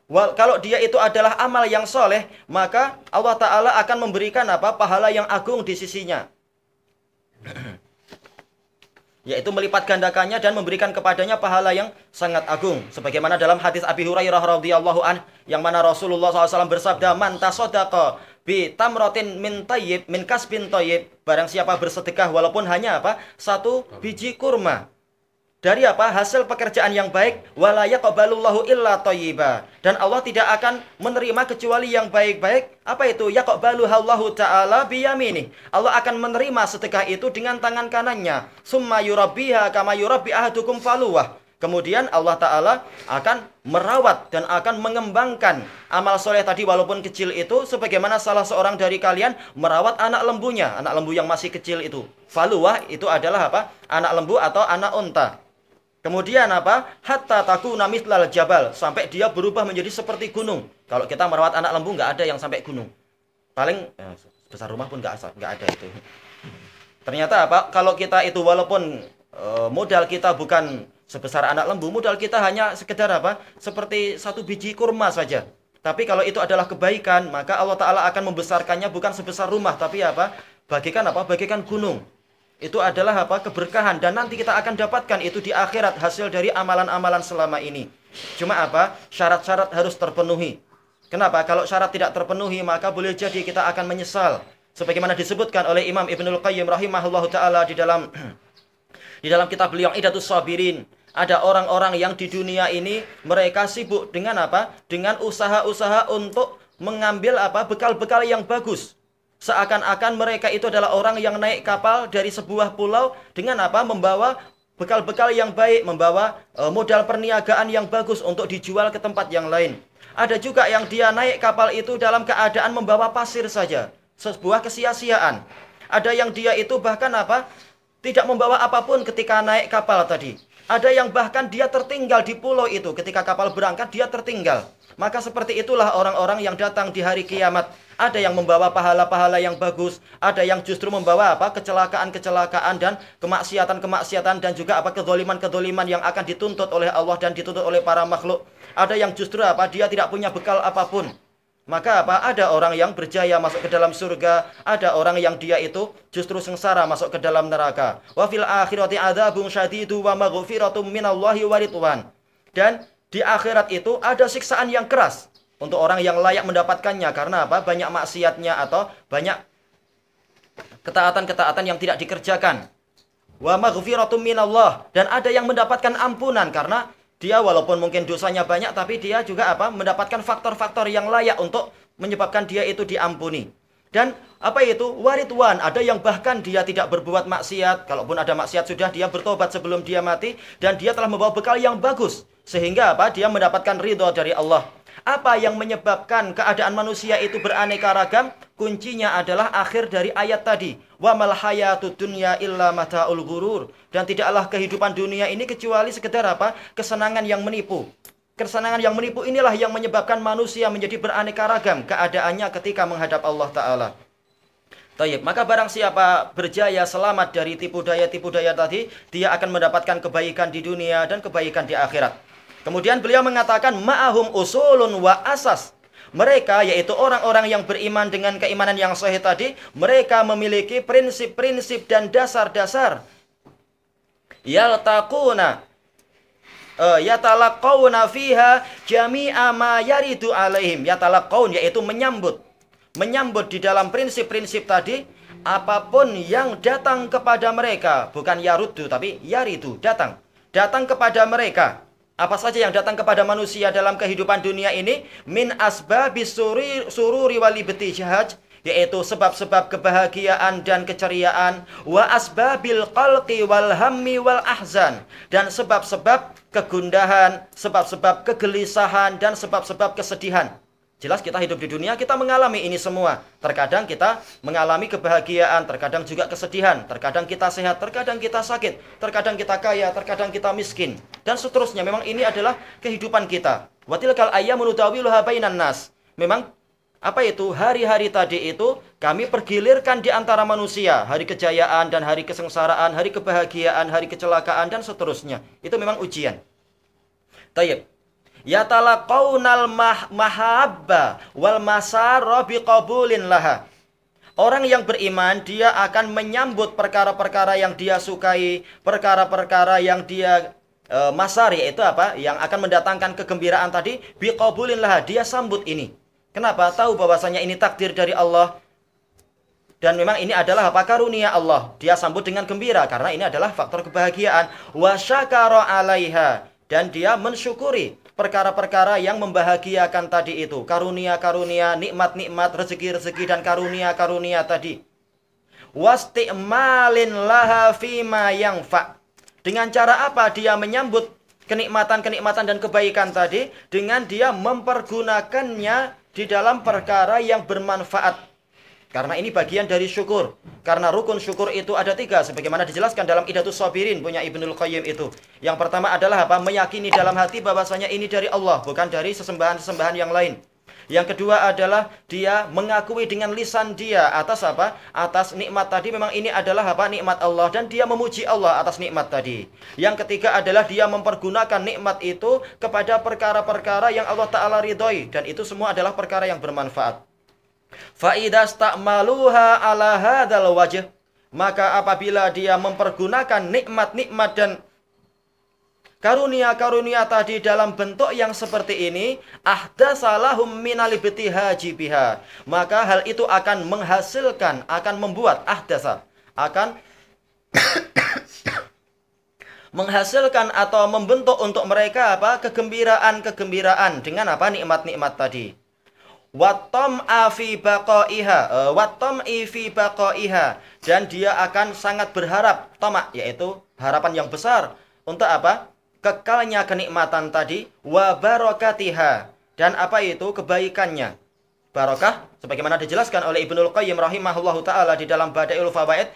Wal, kalau dia itu adalah amal yang soleh, maka Allah Ta'ala akan memberikan apa? Pahala yang agung di sisinya. Yaitu melipat gandakannya dan memberikan kepadanya pahala yang sangat agung. Sebagaimana dalam hadis Abi Hurairah radhiyallahu an yang mana Rasulullah SAW bersabda, Man tasodaka bi tamrotin min tayyib min kasbin tayyib. Barang siapa bersedekah walaupun hanya apa? Satu biji kurma dari apa hasil pekerjaan yang baik walaya illa toyiba dan Allah tidak akan menerima kecuali yang baik-baik apa itu yaqbaluhallahu taala biyaminih Allah akan menerima sedekah itu dengan tangan kanannya summa yurabbiha kama yurabbi ahadukum faluwah Kemudian Allah Ta'ala akan merawat dan akan mengembangkan amal soleh tadi walaupun kecil itu sebagaimana salah seorang dari kalian merawat anak lembunya. Anak lembu yang masih kecil itu. faluah itu adalah apa? Anak lembu atau anak unta. Kemudian apa? Hatta takuna mitlal jabal. Sampai dia berubah menjadi seperti gunung. Kalau kita merawat anak lembu nggak ada yang sampai gunung. Paling ya, eh, besar rumah pun nggak ada itu. Ternyata apa? Kalau kita itu walaupun eh, modal kita bukan sebesar anak lembu, modal kita hanya sekedar apa? Seperti satu biji kurma saja. Tapi kalau itu adalah kebaikan, maka Allah Ta'ala akan membesarkannya bukan sebesar rumah, tapi apa? Bagikan apa? Bagikan gunung. Itu adalah apa? Keberkahan dan nanti kita akan dapatkan itu di akhirat hasil dari amalan-amalan selama ini. Cuma apa? Syarat-syarat harus terpenuhi. Kenapa? Kalau syarat tidak terpenuhi maka boleh jadi kita akan menyesal. Sebagaimana disebutkan oleh Imam Ibnul Qayyim rahimahullah taala di dalam di dalam kitab beliau Idatus Sabirin ada orang-orang yang di dunia ini mereka sibuk dengan apa? Dengan usaha-usaha untuk mengambil apa? bekal-bekal yang bagus. Seakan-akan mereka itu adalah orang yang naik kapal dari sebuah pulau dengan apa? Membawa bekal-bekal yang baik, membawa e, modal perniagaan yang bagus untuk dijual ke tempat yang lain. Ada juga yang dia naik kapal itu dalam keadaan membawa pasir saja, sebuah kesia-siaan. Ada yang dia itu bahkan apa? Tidak membawa apapun ketika naik kapal tadi. Ada yang bahkan dia tertinggal di pulau itu ketika kapal berangkat dia tertinggal. Maka seperti itulah orang-orang yang datang di hari kiamat. Ada yang membawa pahala-pahala yang bagus, ada yang justru membawa apa? kecelakaan-kecelakaan dan kemaksiatan-kemaksiatan dan juga apa kedoliman-kedoliman yang akan dituntut oleh Allah dan dituntut oleh para makhluk. Ada yang justru apa? Dia tidak punya bekal apapun. Maka apa? Ada orang yang berjaya masuk ke dalam surga, ada orang yang dia itu justru sengsara masuk ke dalam neraka. Wa fil akhirati adzabun syadidu wa maghfiratun minallahi wa ridwan. Dan di akhirat itu ada siksaan yang keras untuk orang yang layak mendapatkannya karena apa? Banyak maksiatnya atau banyak ketaatan-ketaatan yang tidak dikerjakan. Wa maghfiratum minallah dan ada yang mendapatkan ampunan karena dia walaupun mungkin dosanya banyak tapi dia juga apa? mendapatkan faktor-faktor yang layak untuk menyebabkan dia itu diampuni. Dan apa itu? Waridwan. Ada yang bahkan dia tidak berbuat maksiat. Kalaupun ada maksiat sudah dia bertobat sebelum dia mati. Dan dia telah membawa bekal yang bagus. Sehingga apa? Dia mendapatkan ridho dari Allah. Apa yang menyebabkan keadaan manusia itu beraneka ragam? Kuncinya adalah akhir dari ayat tadi. Wa mal tu dunya illa mataul gurur. Dan tidaklah kehidupan dunia ini kecuali sekedar apa? Kesenangan yang menipu. Kesenangan yang menipu inilah yang menyebabkan manusia menjadi beraneka ragam keadaannya ketika menghadap Allah Ta'ala. Tayyib. Maka barang siapa berjaya selamat dari tipu daya-tipu daya tadi, dia akan mendapatkan kebaikan di dunia dan kebaikan di akhirat. Kemudian beliau mengatakan ma'ahum usulun wa asas. Mereka yaitu orang-orang yang beriman dengan keimanan yang sahih tadi, mereka memiliki prinsip-prinsip dan dasar-dasar. Yaltaquna uh, eh, yatalaqawna fiha jami'a ma yaridu alaihim. Yatalaqawn yaitu menyambut. Menyambut di dalam prinsip-prinsip tadi apapun yang datang kepada mereka, bukan yarudu tapi yaridu, datang. Datang kepada mereka apa saja yang datang kepada manusia dalam kehidupan dunia ini min asbabis sururi, sururi wali beti yaitu sebab-sebab kebahagiaan dan keceriaan wa asbabil qalqi wal hammi wal ahzan dan sebab-sebab kegundahan, sebab-sebab kegelisahan dan sebab-sebab kesedihan. Jelas kita hidup di dunia, kita mengalami ini semua. Terkadang kita mengalami kebahagiaan, terkadang juga kesedihan, terkadang kita sehat, terkadang kita sakit, terkadang kita kaya, terkadang kita miskin, dan seterusnya. Memang ini adalah kehidupan kita. Watilkal ayah menudawi luhabainan nas. Memang apa itu hari-hari tadi itu kami pergilirkan di antara manusia hari kejayaan dan hari kesengsaraan hari kebahagiaan hari kecelakaan dan seterusnya itu memang ujian Tayyip yatalaqaunal mah mahabba wal masara biqabulin laha. Orang yang beriman dia akan menyambut perkara-perkara yang dia sukai, perkara-perkara yang dia e, masari masar yaitu apa? Yang akan mendatangkan kegembiraan tadi biqabulin laha. Dia sambut ini. Kenapa? Tahu bahwasanya ini takdir dari Allah. Dan memang ini adalah apa karunia Allah. Dia sambut dengan gembira karena ini adalah faktor kebahagiaan. Wa alaiha dan dia mensyukuri perkara-perkara yang membahagiakan tadi itu. Karunia-karunia, nikmat-nikmat, rezeki-rezeki dan karunia-karunia tadi. Wasti'malin laha fima yang fa. Dengan cara apa dia menyambut kenikmatan-kenikmatan dan kebaikan tadi? Dengan dia mempergunakannya di dalam perkara yang bermanfaat karena ini bagian dari syukur. Karena rukun syukur itu ada tiga. Sebagaimana dijelaskan dalam Idatus Sabirin punya Ibnul Qayyim itu. Yang pertama adalah apa? Meyakini dalam hati bahwasanya ini dari Allah. Bukan dari sesembahan-sesembahan yang lain. Yang kedua adalah dia mengakui dengan lisan dia atas apa? Atas nikmat tadi memang ini adalah apa? Nikmat Allah dan dia memuji Allah atas nikmat tadi. Yang ketiga adalah dia mempergunakan nikmat itu kepada perkara-perkara yang Allah Ta'ala ridhoi dan itu semua adalah perkara yang bermanfaat. Fa'idas ta'maluha ala hadal wajah Maka apabila dia mempergunakan nikmat-nikmat dan karunia-karunia tadi dalam bentuk yang seperti ini, ahdasalahum minalibti haji biha. Maka hal itu akan menghasilkan, akan membuat ahdasa, akan menghasilkan atau membentuk untuk mereka apa kegembiraan-kegembiraan dengan apa nikmat-nikmat tadi watom afi iha, e, watom ifi iha, dan dia akan sangat berharap tomak yaitu harapan yang besar untuk apa kekalnya kenikmatan tadi wa barokatiha dan apa itu kebaikannya barokah sebagaimana dijelaskan oleh Ibnul Qayyim rahimahullahu taala di dalam Bada'iul Fawaid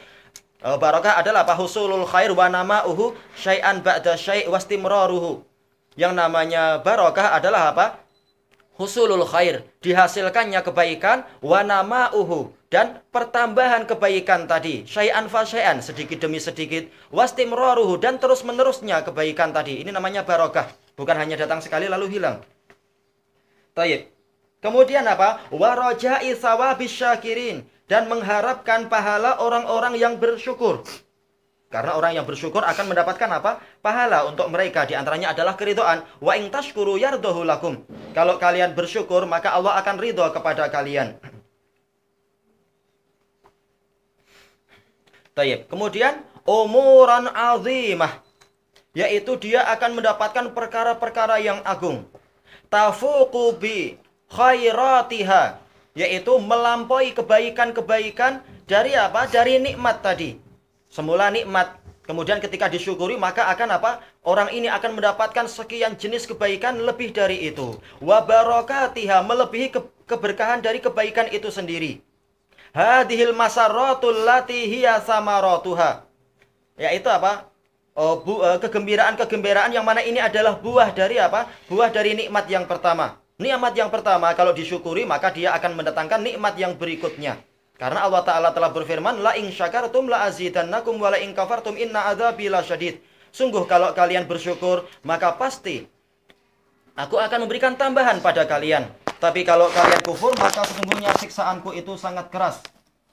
e, barokah adalah apa husulul khair wa nama uhu syai'an ba'da syai' wastimraruhu yang namanya barokah adalah apa husulul khair, dihasilkannya kebaikan wanama uhu dan pertambahan kebaikan tadi, syai'an fa syai'an, sedikit demi sedikit, wastimraruhu dan terus-menerusnya kebaikan tadi. Ini namanya barokah, bukan hanya datang sekali lalu hilang. Taib. Kemudian apa? Waraja'i sawabis syakirin dan mengharapkan pahala orang-orang yang bersyukur. Karena orang yang bersyukur akan mendapatkan apa? Pahala untuk mereka. Di antaranya adalah keridoan Wa ing tashkuru yardohu lakum. Kalau kalian bersyukur, maka Allah akan ridho kepada kalian. Taib Kemudian, umuran azimah. Yaitu dia akan mendapatkan perkara-perkara yang agung. Tafuku bi khairatiha. Yaitu melampaui kebaikan-kebaikan dari apa? Dari nikmat tadi Semula nikmat, kemudian ketika disyukuri maka akan apa? Orang ini akan mendapatkan sekian jenis kebaikan lebih dari itu. Wa barakatiha melebihi ke keberkahan dari kebaikan itu sendiri. Hadhil masaratul lati hiya samaratuha. Yaitu apa? Oh, bu, eh, kegembiraan-kegembiraan yang mana ini adalah buah dari apa? Buah dari nikmat yang pertama. Nikmat yang pertama kalau disyukuri maka dia akan mendatangkan nikmat yang berikutnya. Karena Allah Ta'ala telah berfirman, La ing syakartum la azidannakum wa la ing kafartum inna adzabi la syadid. Sungguh kalau kalian bersyukur, maka pasti aku akan memberikan tambahan pada kalian. Tapi kalau kalian kufur, maka sesungguhnya siksaanku itu sangat keras.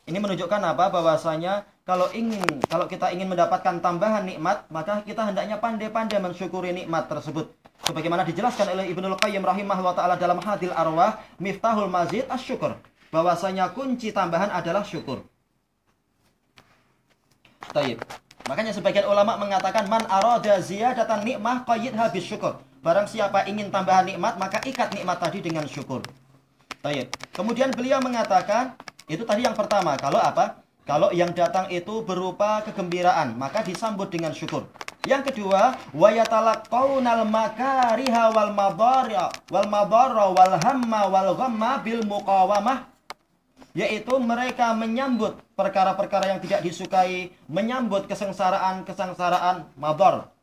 Ini menunjukkan apa? Bahwasanya kalau ingin, kalau kita ingin mendapatkan tambahan nikmat, maka kita hendaknya pandai-pandai mensyukuri nikmat tersebut. Sebagaimana dijelaskan oleh Ibnul Qayyim rahimahullah taala dalam Hadil Arwah, Miftahul Mazid Asy-Syukur bahwasanya kunci tambahan adalah syukur. Taib. Makanya sebagian ulama mengatakan man arada ziyadatan nikmah qayyid habis syukur. Barang siapa ingin tambahan nikmat maka ikat nikmat tadi dengan syukur. Taib. Kemudian beliau mengatakan itu tadi yang pertama kalau apa? Kalau yang datang itu berupa kegembiraan maka disambut dengan syukur. Yang kedua, wa yatalaqawnal makariha wal madarra wal madarra wal hamma wal ghamma bil muqawamah yaitu mereka menyambut perkara-perkara yang tidak disukai, menyambut kesengsaraan-kesengsaraan mador.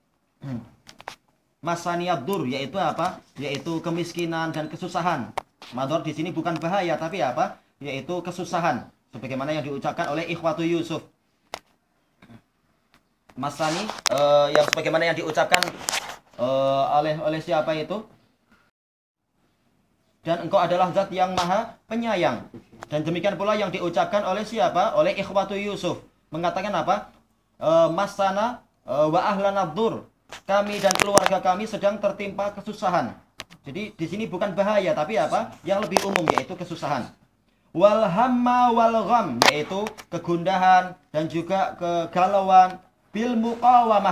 Masaniyat dur yaitu apa? Yaitu kemiskinan dan kesusahan. Mador di sini bukan bahaya tapi apa? Yaitu kesusahan sebagaimana yang diucapkan oleh Ikhwatu Yusuf. Masani uh, yang sebagaimana yang diucapkan uh, oleh oleh siapa itu? dan engkau adalah zat yang maha penyayang. Dan demikian pula yang diucapkan oleh siapa? Oleh ikhwatu Yusuf. Mengatakan apa? E, masana e, wa ahlan abdur Kami dan keluarga kami sedang tertimpa kesusahan. Jadi di sini bukan bahaya tapi apa? Yang lebih umum yaitu kesusahan. walhamma walram yaitu kegundahan dan juga kegalauan bil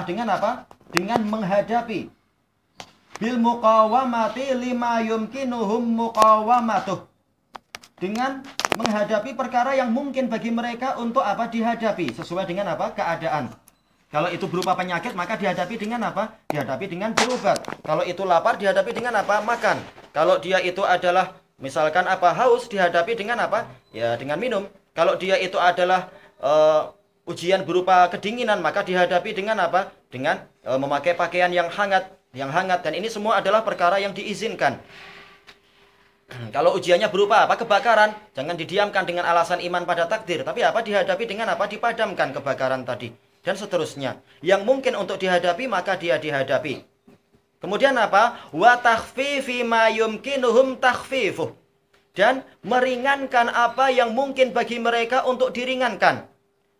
dengan apa? Dengan menghadapi bil muqawamati lima yumkinuhum muqawamatuh dengan menghadapi perkara yang mungkin bagi mereka untuk apa dihadapi sesuai dengan apa keadaan kalau itu berupa penyakit maka dihadapi dengan apa dihadapi dengan berobat kalau itu lapar dihadapi dengan apa makan kalau dia itu adalah misalkan apa haus dihadapi dengan apa ya dengan minum kalau dia itu adalah uh, ujian berupa kedinginan maka dihadapi dengan apa dengan uh, memakai pakaian yang hangat yang hangat dan ini semua adalah perkara yang diizinkan. Kalau ujiannya berupa apa? Kebakaran. Jangan didiamkan dengan alasan iman pada takdir, tapi apa dihadapi dengan apa? Dipadamkan kebakaran tadi dan seterusnya. Yang mungkin untuk dihadapi maka dia dihadapi. Kemudian apa? Wa takhfifi ma yumkinuhum takhfifuh. Dan meringankan apa yang mungkin bagi mereka untuk diringankan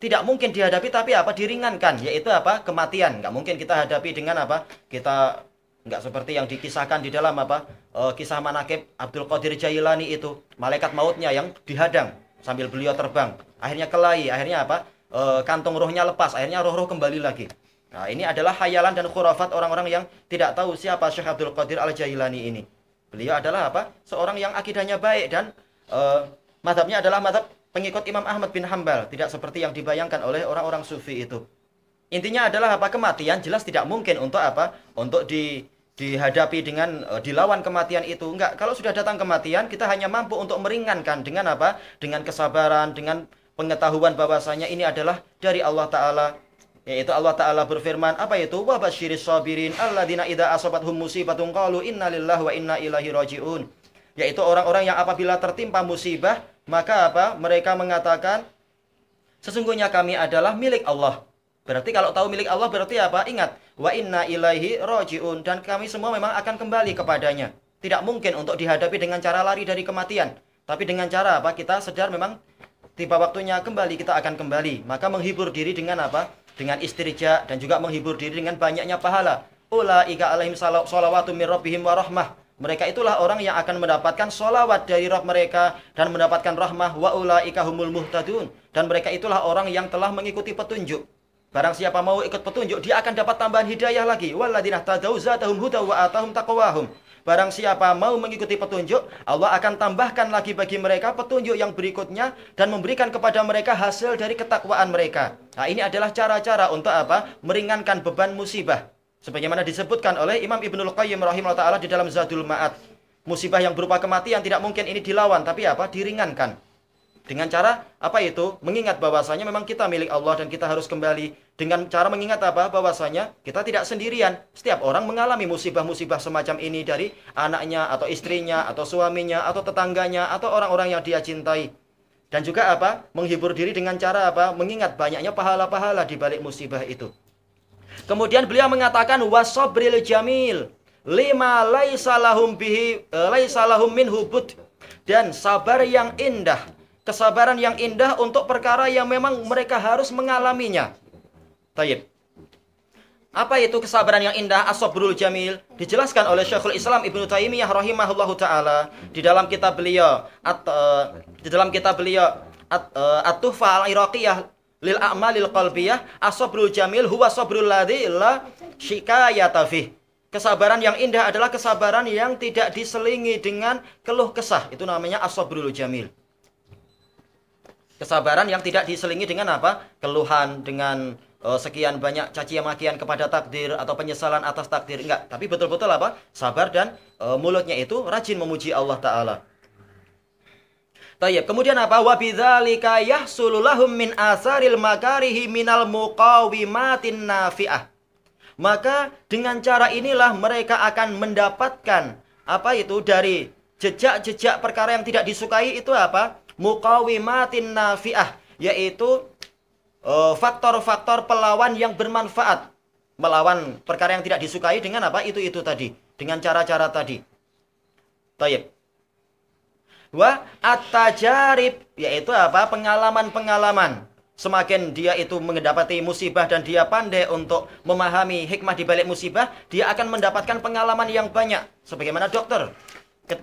tidak mungkin dihadapi tapi apa diringankan yaitu apa kematian nggak mungkin kita hadapi dengan apa kita nggak seperti yang dikisahkan di dalam apa e, kisah manakib Abdul Qadir Jailani itu malaikat mautnya yang dihadang sambil beliau terbang akhirnya kelahi akhirnya apa e, eh, kantong rohnya lepas akhirnya roh-roh kembali lagi nah ini adalah hayalan dan khurafat orang-orang yang tidak tahu siapa Syekh Abdul Qadir Al Jailani ini beliau adalah apa seorang yang akidahnya baik dan e, madhabnya adalah madhab pengikut Imam Ahmad bin Hambal, tidak seperti yang dibayangkan oleh orang-orang sufi itu. Intinya adalah apa kematian jelas tidak mungkin untuk apa? Untuk di dihadapi dengan eh, dilawan kematian itu enggak kalau sudah datang kematian kita hanya mampu untuk meringankan dengan apa dengan kesabaran dengan pengetahuan bahwasanya ini adalah dari Allah taala yaitu Allah taala berfirman apa itu wa basyiris sabirin alladzina idza asabathum musibatun qalu inna lillahi wa inna ilaihi rajiun yaitu orang-orang yang apabila tertimpa musibah maka apa? Mereka mengatakan sesungguhnya kami adalah milik Allah. Berarti kalau tahu milik Allah berarti apa? Ingat, wa inna ilaihi rojiun dan kami semua memang akan kembali kepadanya. Tidak mungkin untuk dihadapi dengan cara lari dari kematian, tapi dengan cara apa? Kita sedar memang tiba waktunya kembali kita akan kembali. Maka menghibur diri dengan apa? Dengan istirja dan juga menghibur diri dengan banyaknya pahala. Ulaika alaihim salawatu min rabbihim mereka itulah orang yang akan mendapatkan sholawat dari roh mereka dan mendapatkan rahmah wa ulaika humul muhtadun. Dan mereka itulah orang yang telah mengikuti petunjuk. Barang siapa mau ikut petunjuk, dia akan dapat tambahan hidayah lagi. Walladzina tadau zatahum huda wa atahum taqwahum. Barang siapa mau mengikuti petunjuk, Allah akan tambahkan lagi bagi mereka petunjuk yang berikutnya dan memberikan kepada mereka hasil dari ketakwaan mereka. Nah, ini adalah cara-cara untuk apa? Meringankan beban musibah. Sebagaimana disebutkan oleh Imam Ibnul Qayyim rahimahullah taala di dalam Zadul Ma'ad. Musibah yang berupa kematian tidak mungkin ini dilawan, tapi apa? Diringankan. Dengan cara apa itu? Mengingat bahwasanya memang kita milik Allah dan kita harus kembali dengan cara mengingat apa? Bahwasanya kita tidak sendirian. Setiap orang mengalami musibah-musibah semacam ini dari anaknya atau istrinya atau suaminya atau tetangganya atau orang-orang yang dia cintai. Dan juga apa? Menghibur diri dengan cara apa? Mengingat banyaknya pahala-pahala di balik musibah itu. Kemudian beliau mengatakan wasobril jamil lima laisalahum bihi eh, laisalahum min bud dan sabar yang indah, kesabaran yang indah untuk perkara yang memang mereka harus mengalaminya. Taib. Apa itu kesabaran yang indah as Jamil? Dijelaskan oleh Syekhul Islam Ibnu Taimiyah rahimahullahu taala di dalam kitab beliau at, uh, di dalam kitab beliau At-Tuhfa uh, at eh, al-Iraqiyah lil a'malil qalbiyah asabrul jamil huwa sabrul ladzi la syikayata fih. Kesabaran yang indah adalah kesabaran yang tidak diselingi dengan keluh kesah. Itu namanya asabrul jamil. Kesabaran yang tidak diselingi dengan apa? Keluhan dengan uh, sekian banyak caci makian kepada takdir atau penyesalan atas takdir enggak, tapi betul-betul apa? Sabar dan uh, mulutnya itu rajin memuji Allah taala. Tayyib. Kemudian apa? Wa bidzalika yahsulu lahum min asaril makarihi minal muqawimatin nafi'ah. Maka dengan cara inilah mereka akan mendapatkan apa itu dari jejak-jejak perkara yang tidak disukai itu apa? Muqawimatin nafi'ah, yaitu e, faktor-faktor uh, pelawan yang bermanfaat melawan perkara yang tidak disukai dengan apa? Itu-itu tadi, dengan cara-cara tadi. Tayyib wa at yaitu apa? pengalaman-pengalaman. Semakin dia itu mendapati musibah dan dia pandai untuk memahami hikmah di balik musibah, dia akan mendapatkan pengalaman yang banyak sebagaimana dokter.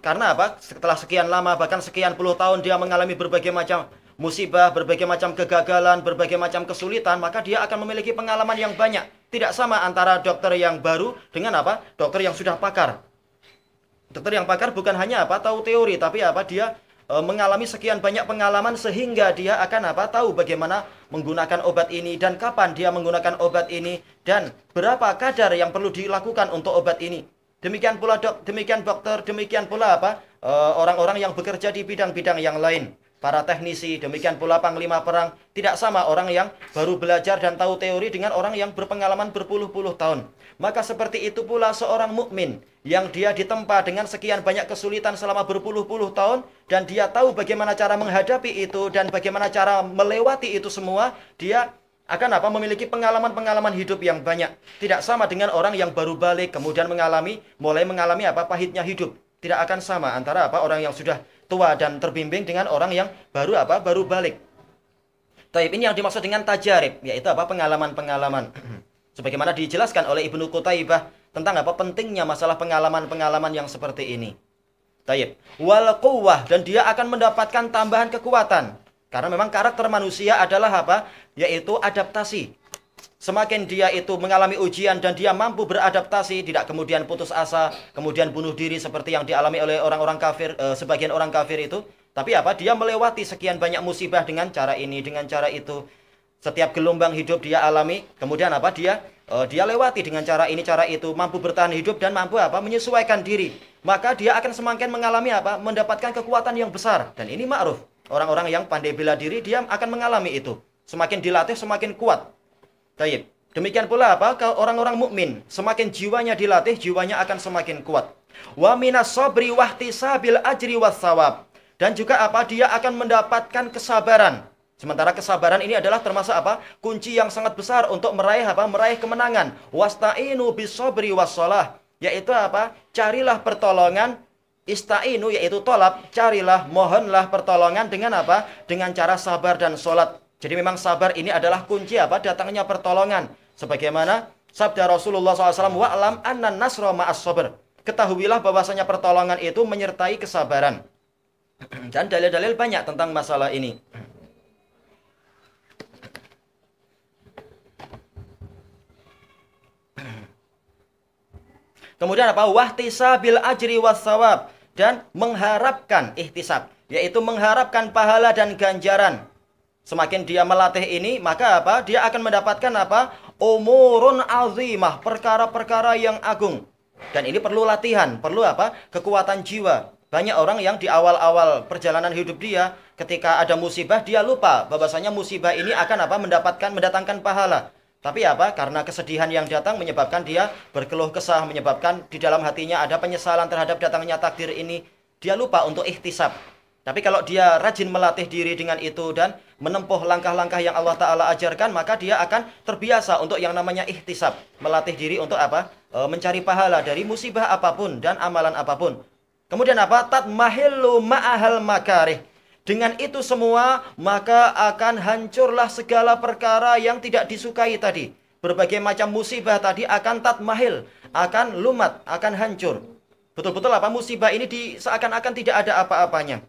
Karena apa? Setelah sekian lama bahkan sekian puluh tahun dia mengalami berbagai macam musibah, berbagai macam kegagalan, berbagai macam kesulitan, maka dia akan memiliki pengalaman yang banyak. Tidak sama antara dokter yang baru dengan apa? Dokter yang sudah pakar dokter yang pakar bukan hanya apa tahu teori tapi apa dia e, mengalami sekian banyak pengalaman sehingga dia akan apa tahu bagaimana menggunakan obat ini dan kapan dia menggunakan obat ini dan berapa kadar yang perlu dilakukan untuk obat ini. Demikian pula dok, demikian dokter, demikian pula apa e, orang-orang e, yang bekerja di bidang-bidang yang lain, para teknisi, demikian pula panglima perang, tidak sama orang yang baru belajar dan tahu teori dengan orang yang berpengalaman berpuluh-puluh tahun. Maka seperti itu pula seorang mukmin yang dia ditempa dengan sekian banyak kesulitan selama berpuluh-puluh tahun dan dia tahu bagaimana cara menghadapi itu dan bagaimana cara melewati itu semua, dia akan apa memiliki pengalaman-pengalaman hidup yang banyak. Tidak sama dengan orang yang baru balik kemudian mengalami mulai mengalami apa pahitnya hidup. Tidak akan sama antara apa orang yang sudah tua dan terbimbing dengan orang yang baru apa baru balik. Taib ini yang dimaksud dengan tajarib yaitu apa pengalaman-pengalaman. Sebagaimana dijelaskan oleh Ibnu Qutaibah tentang apa pentingnya masalah pengalaman-pengalaman yang seperti ini. Taib. Wal quwwah dan dia akan mendapatkan tambahan kekuatan. Karena memang karakter manusia adalah apa? Yaitu adaptasi. Semakin dia itu mengalami ujian dan dia mampu beradaptasi, tidak kemudian putus asa, kemudian bunuh diri seperti yang dialami oleh orang-orang kafir, eh, sebagian orang kafir itu. Tapi apa? Dia melewati sekian banyak musibah dengan cara ini, dengan cara itu, setiap gelombang hidup dia alami kemudian apa dia uh, dia lewati dengan cara ini cara itu mampu bertahan hidup dan mampu apa menyesuaikan diri maka dia akan semakin mengalami apa mendapatkan kekuatan yang besar dan ini ma'ruf orang-orang yang pandai bela diri dia akan mengalami itu semakin dilatih semakin kuat Taib. demikian pula apa kalau orang-orang mukmin semakin jiwanya dilatih jiwanya akan semakin kuat wa minas sabri wahtisabil ajri was dan juga apa dia akan mendapatkan kesabaran Sementara kesabaran ini adalah termasuk apa? Kunci yang sangat besar untuk meraih apa? Meraih kemenangan. Wasta'inu bisobri wassalah. Yaitu apa? Carilah pertolongan Istainu yaitu tolap, carilah, mohonlah pertolongan dengan apa? Dengan cara sabar dan sholat. Jadi memang sabar ini adalah kunci apa? Datangnya pertolongan. Sebagaimana sabda Rasulullah SAW, Wa'lam annan nasro ma'as sober. Ketahuilah bahwasanya pertolongan itu menyertai kesabaran. Dan dalil-dalil banyak tentang masalah ini. Kemudian apa? bil ajri wasawab dan mengharapkan ihtisab, yaitu mengharapkan pahala dan ganjaran. Semakin dia melatih ini, maka apa? Dia akan mendapatkan apa? Umurun azimah, perkara-perkara yang agung. Dan ini perlu latihan, perlu apa? Kekuatan jiwa. Banyak orang yang di awal-awal perjalanan hidup dia, ketika ada musibah, dia lupa bahwasanya musibah ini akan apa? Mendapatkan, mendatangkan pahala. Tapi apa? Karena kesedihan yang datang menyebabkan dia berkeluh kesah, menyebabkan di dalam hatinya ada penyesalan terhadap datangnya takdir ini. Dia lupa untuk ikhtisab. Tapi kalau dia rajin melatih diri dengan itu dan menempuh langkah-langkah yang Allah Ta'ala ajarkan, maka dia akan terbiasa untuk yang namanya ikhtisab. Melatih diri untuk apa? E, mencari pahala dari musibah apapun dan amalan apapun. Kemudian apa? Tatmahillu ma'ahal makarih dengan itu semua, maka akan hancurlah segala perkara yang tidak disukai tadi. Berbagai macam musibah tadi akan tatmahil, akan lumat, akan hancur. Betul-betul apa musibah ini di, seakan-akan tidak ada apa-apanya.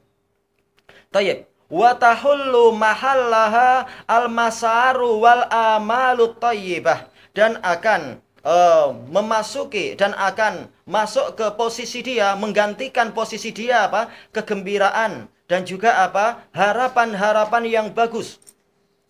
Tayyib. Watahullu mahallaha al-masaru wal amalu tayyibah. Dan akan uh, memasuki dan akan masuk ke posisi dia, menggantikan posisi dia apa? Kegembiraan, dan juga apa? harapan-harapan yang bagus.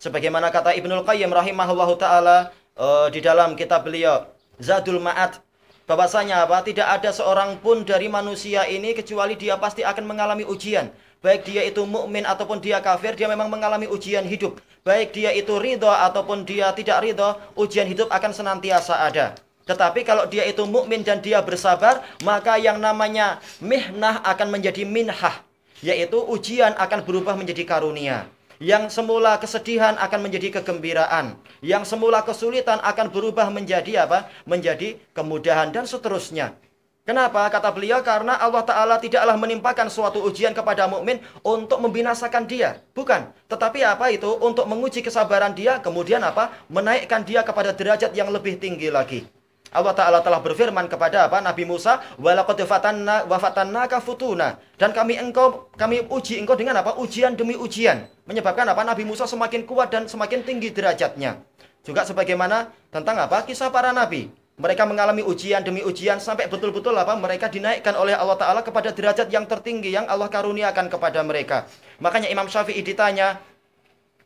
Sebagaimana kata Ibnul Qayyim rahimahullahu taala uh, di dalam kitab beliau Zadul Ma'ad bahwasanya apa? tidak ada seorang pun dari manusia ini kecuali dia pasti akan mengalami ujian. Baik dia itu mukmin ataupun dia kafir, dia memang mengalami ujian hidup. Baik dia itu ridho ataupun dia tidak ridho, ujian hidup akan senantiasa ada. Tetapi kalau dia itu mukmin dan dia bersabar, maka yang namanya mihnah akan menjadi minhah yaitu ujian akan berubah menjadi karunia. Yang semula kesedihan akan menjadi kegembiraan, yang semula kesulitan akan berubah menjadi apa? Menjadi kemudahan dan seterusnya. Kenapa? Kata beliau karena Allah Taala tidaklah menimpakan suatu ujian kepada mukmin untuk membinasakan dia, bukan. Tetapi apa itu? Untuk menguji kesabaran dia, kemudian apa? Menaikkan dia kepada derajat yang lebih tinggi lagi. Allah Ta'ala telah berfirman kepada apa Nabi Musa walaqad fatanna wa futuna dan kami engkau kami uji engkau dengan apa ujian demi ujian menyebabkan apa Nabi Musa semakin kuat dan semakin tinggi derajatnya juga sebagaimana tentang apa kisah para nabi mereka mengalami ujian demi ujian sampai betul-betul apa mereka dinaikkan oleh Allah Ta'ala kepada derajat yang tertinggi yang Allah karuniakan kepada mereka makanya Imam Syafi'i ditanya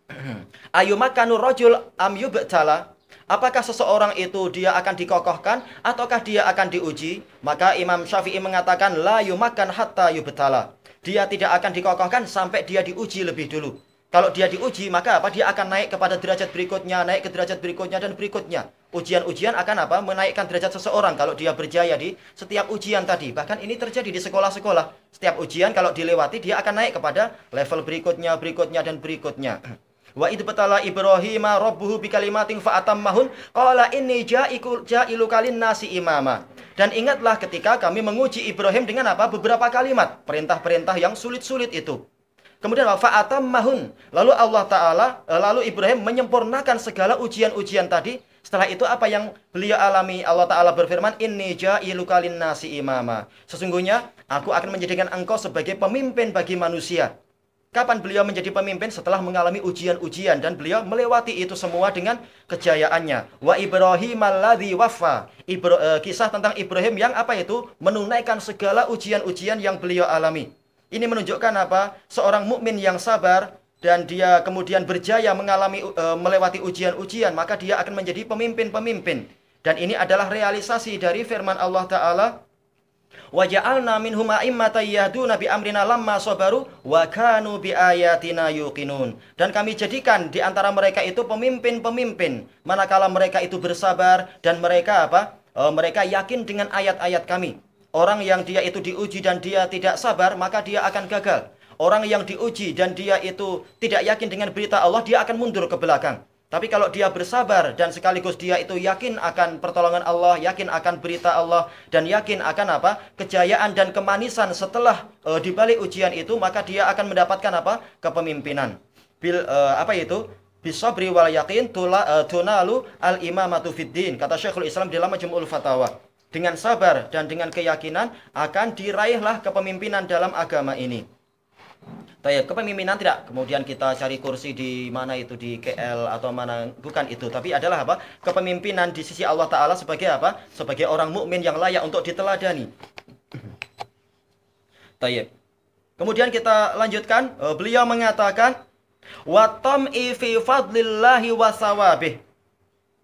ayu rojul am yubtala Apakah seseorang itu dia akan dikokohkan ataukah dia akan diuji? Maka Imam Syafi'i mengatakan la yumakan hatta yubtala. Dia tidak akan dikokohkan sampai dia diuji lebih dulu. Kalau dia diuji, maka apa? Dia akan naik kepada derajat berikutnya, naik ke derajat berikutnya dan berikutnya. Ujian-ujian akan apa? Menaikkan derajat seseorang kalau dia berjaya di setiap ujian tadi. Bahkan ini terjadi di sekolah-sekolah. Setiap ujian kalau dilewati, dia akan naik kepada level berikutnya, berikutnya dan berikutnya. Wa idbatala Ibrahima rabbuhu bikalimatin atammahun qala inni ja'iku kalin nasi imama. Dan ingatlah ketika kami menguji Ibrahim dengan apa? Beberapa kalimat, perintah-perintah yang sulit-sulit itu. Kemudian mahun, Lalu Allah taala eh, lalu Ibrahim menyempurnakan segala ujian-ujian tadi. Setelah itu apa yang beliau alami? Allah taala berfirman, "Inni kalin nasi imama." Sesungguhnya aku akan menjadikan engkau sebagai pemimpin bagi manusia. Kapan beliau menjadi pemimpin setelah mengalami ujian-ujian dan beliau melewati itu semua dengan kejayaannya. Wa Ibrahim alladhi wafa. Ibro, e, eh, kisah tentang Ibrahim yang apa itu menunaikan segala ujian-ujian yang beliau alami. Ini menunjukkan apa? Seorang mukmin yang sabar dan dia kemudian berjaya mengalami e, melewati ujian-ujian, maka dia akan menjadi pemimpin-pemimpin. Dan ini adalah realisasi dari firman Allah taala wa ja'alna minhum a'immatan yahduna bi amrina lamma sabaru wa kanu bi ayatina yuqinun. Dan kami jadikan di antara mereka itu pemimpin-pemimpin manakala mereka itu bersabar dan mereka apa? Eh, mereka yakin dengan ayat-ayat kami. Orang yang dia itu diuji dan dia tidak sabar, maka dia akan gagal. Orang yang diuji dan dia itu tidak yakin dengan berita Allah, dia akan mundur ke belakang. Tapi kalau dia bersabar dan sekaligus dia itu yakin akan pertolongan Allah, yakin akan berita Allah dan yakin akan apa? kejayaan dan kemanisan setelah e, dibalik ujian itu, maka dia akan mendapatkan apa? kepemimpinan. Bil e, apa itu? Bisabri wal yakin tula, e, tunalu al imamatu fiddin. Kata Syekhul Islam dalam Majmu'ul Fatawa. Dengan sabar dan dengan keyakinan akan diraihlah kepemimpinan dalam agama ini. Tayyip, kepemimpinan tidak kemudian kita cari kursi di mana itu di KL atau mana bukan itu tapi adalah apa kepemimpinan di sisi Allah taala sebagai apa sebagai orang mukmin yang layak untuk diteladani Tayyib kemudian kita lanjutkan eh, beliau mengatakan watam ifi fadlillahi wasawabih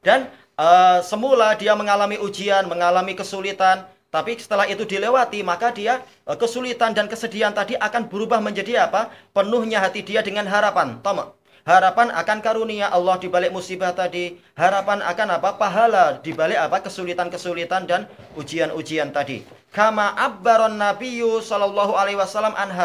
dan uh, semula dia mengalami ujian mengalami kesulitan tapi setelah itu dilewati, maka dia eh, kesulitan dan kesedihan tadi akan berubah menjadi apa? Penuhnya hati dia dengan harapan. Tama. Harapan akan karunia Allah di balik musibah tadi. Harapan akan apa? Pahala di balik apa? Kesulitan-kesulitan dan ujian-ujian tadi. Kama abbaron nabiyyu sallallahu alaihi wasallam an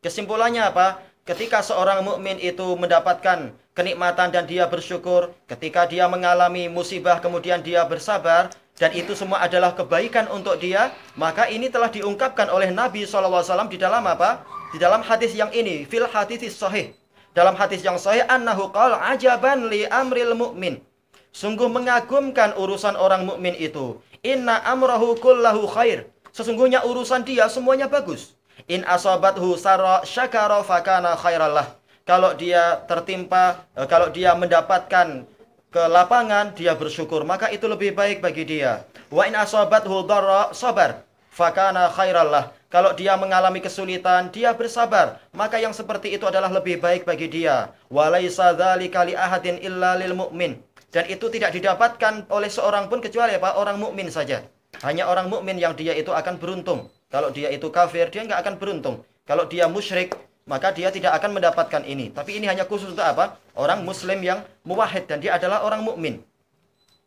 Kesimpulannya apa? Ketika seorang mukmin itu mendapatkan kenikmatan dan dia bersyukur, ketika dia mengalami musibah kemudian dia bersabar, dan itu semua adalah kebaikan untuk dia, maka ini telah diungkapkan oleh Nabi SAW di dalam apa? Di dalam hadis yang ini, fil hadis sahih. Dalam hadis yang sahih, annahu qala ajaban li amril mu'min. Sungguh mengagumkan urusan orang mukmin itu. Inna amrahu kullahu khair. Sesungguhnya urusan dia semuanya bagus. In asabathu sarra syakara fakana khairallah. Kalau dia tertimpa, eh, kalau dia mendapatkan ke lapangan dia bersyukur maka itu lebih baik bagi dia wa in asabathu dharra sabar fakana khairallah kalau dia mengalami kesulitan dia bersabar maka yang seperti itu adalah lebih baik bagi dia walaisa dzalika li ahadin illa lil mu'min dan itu tidak didapatkan oleh seorang pun kecuali apa orang mukmin saja hanya orang mukmin yang dia itu akan beruntung kalau dia itu kafir dia nggak akan beruntung kalau dia musyrik maka dia tidak akan mendapatkan ini. Tapi ini hanya khusus untuk apa? Orang muslim yang muwahid dan dia adalah orang mukmin.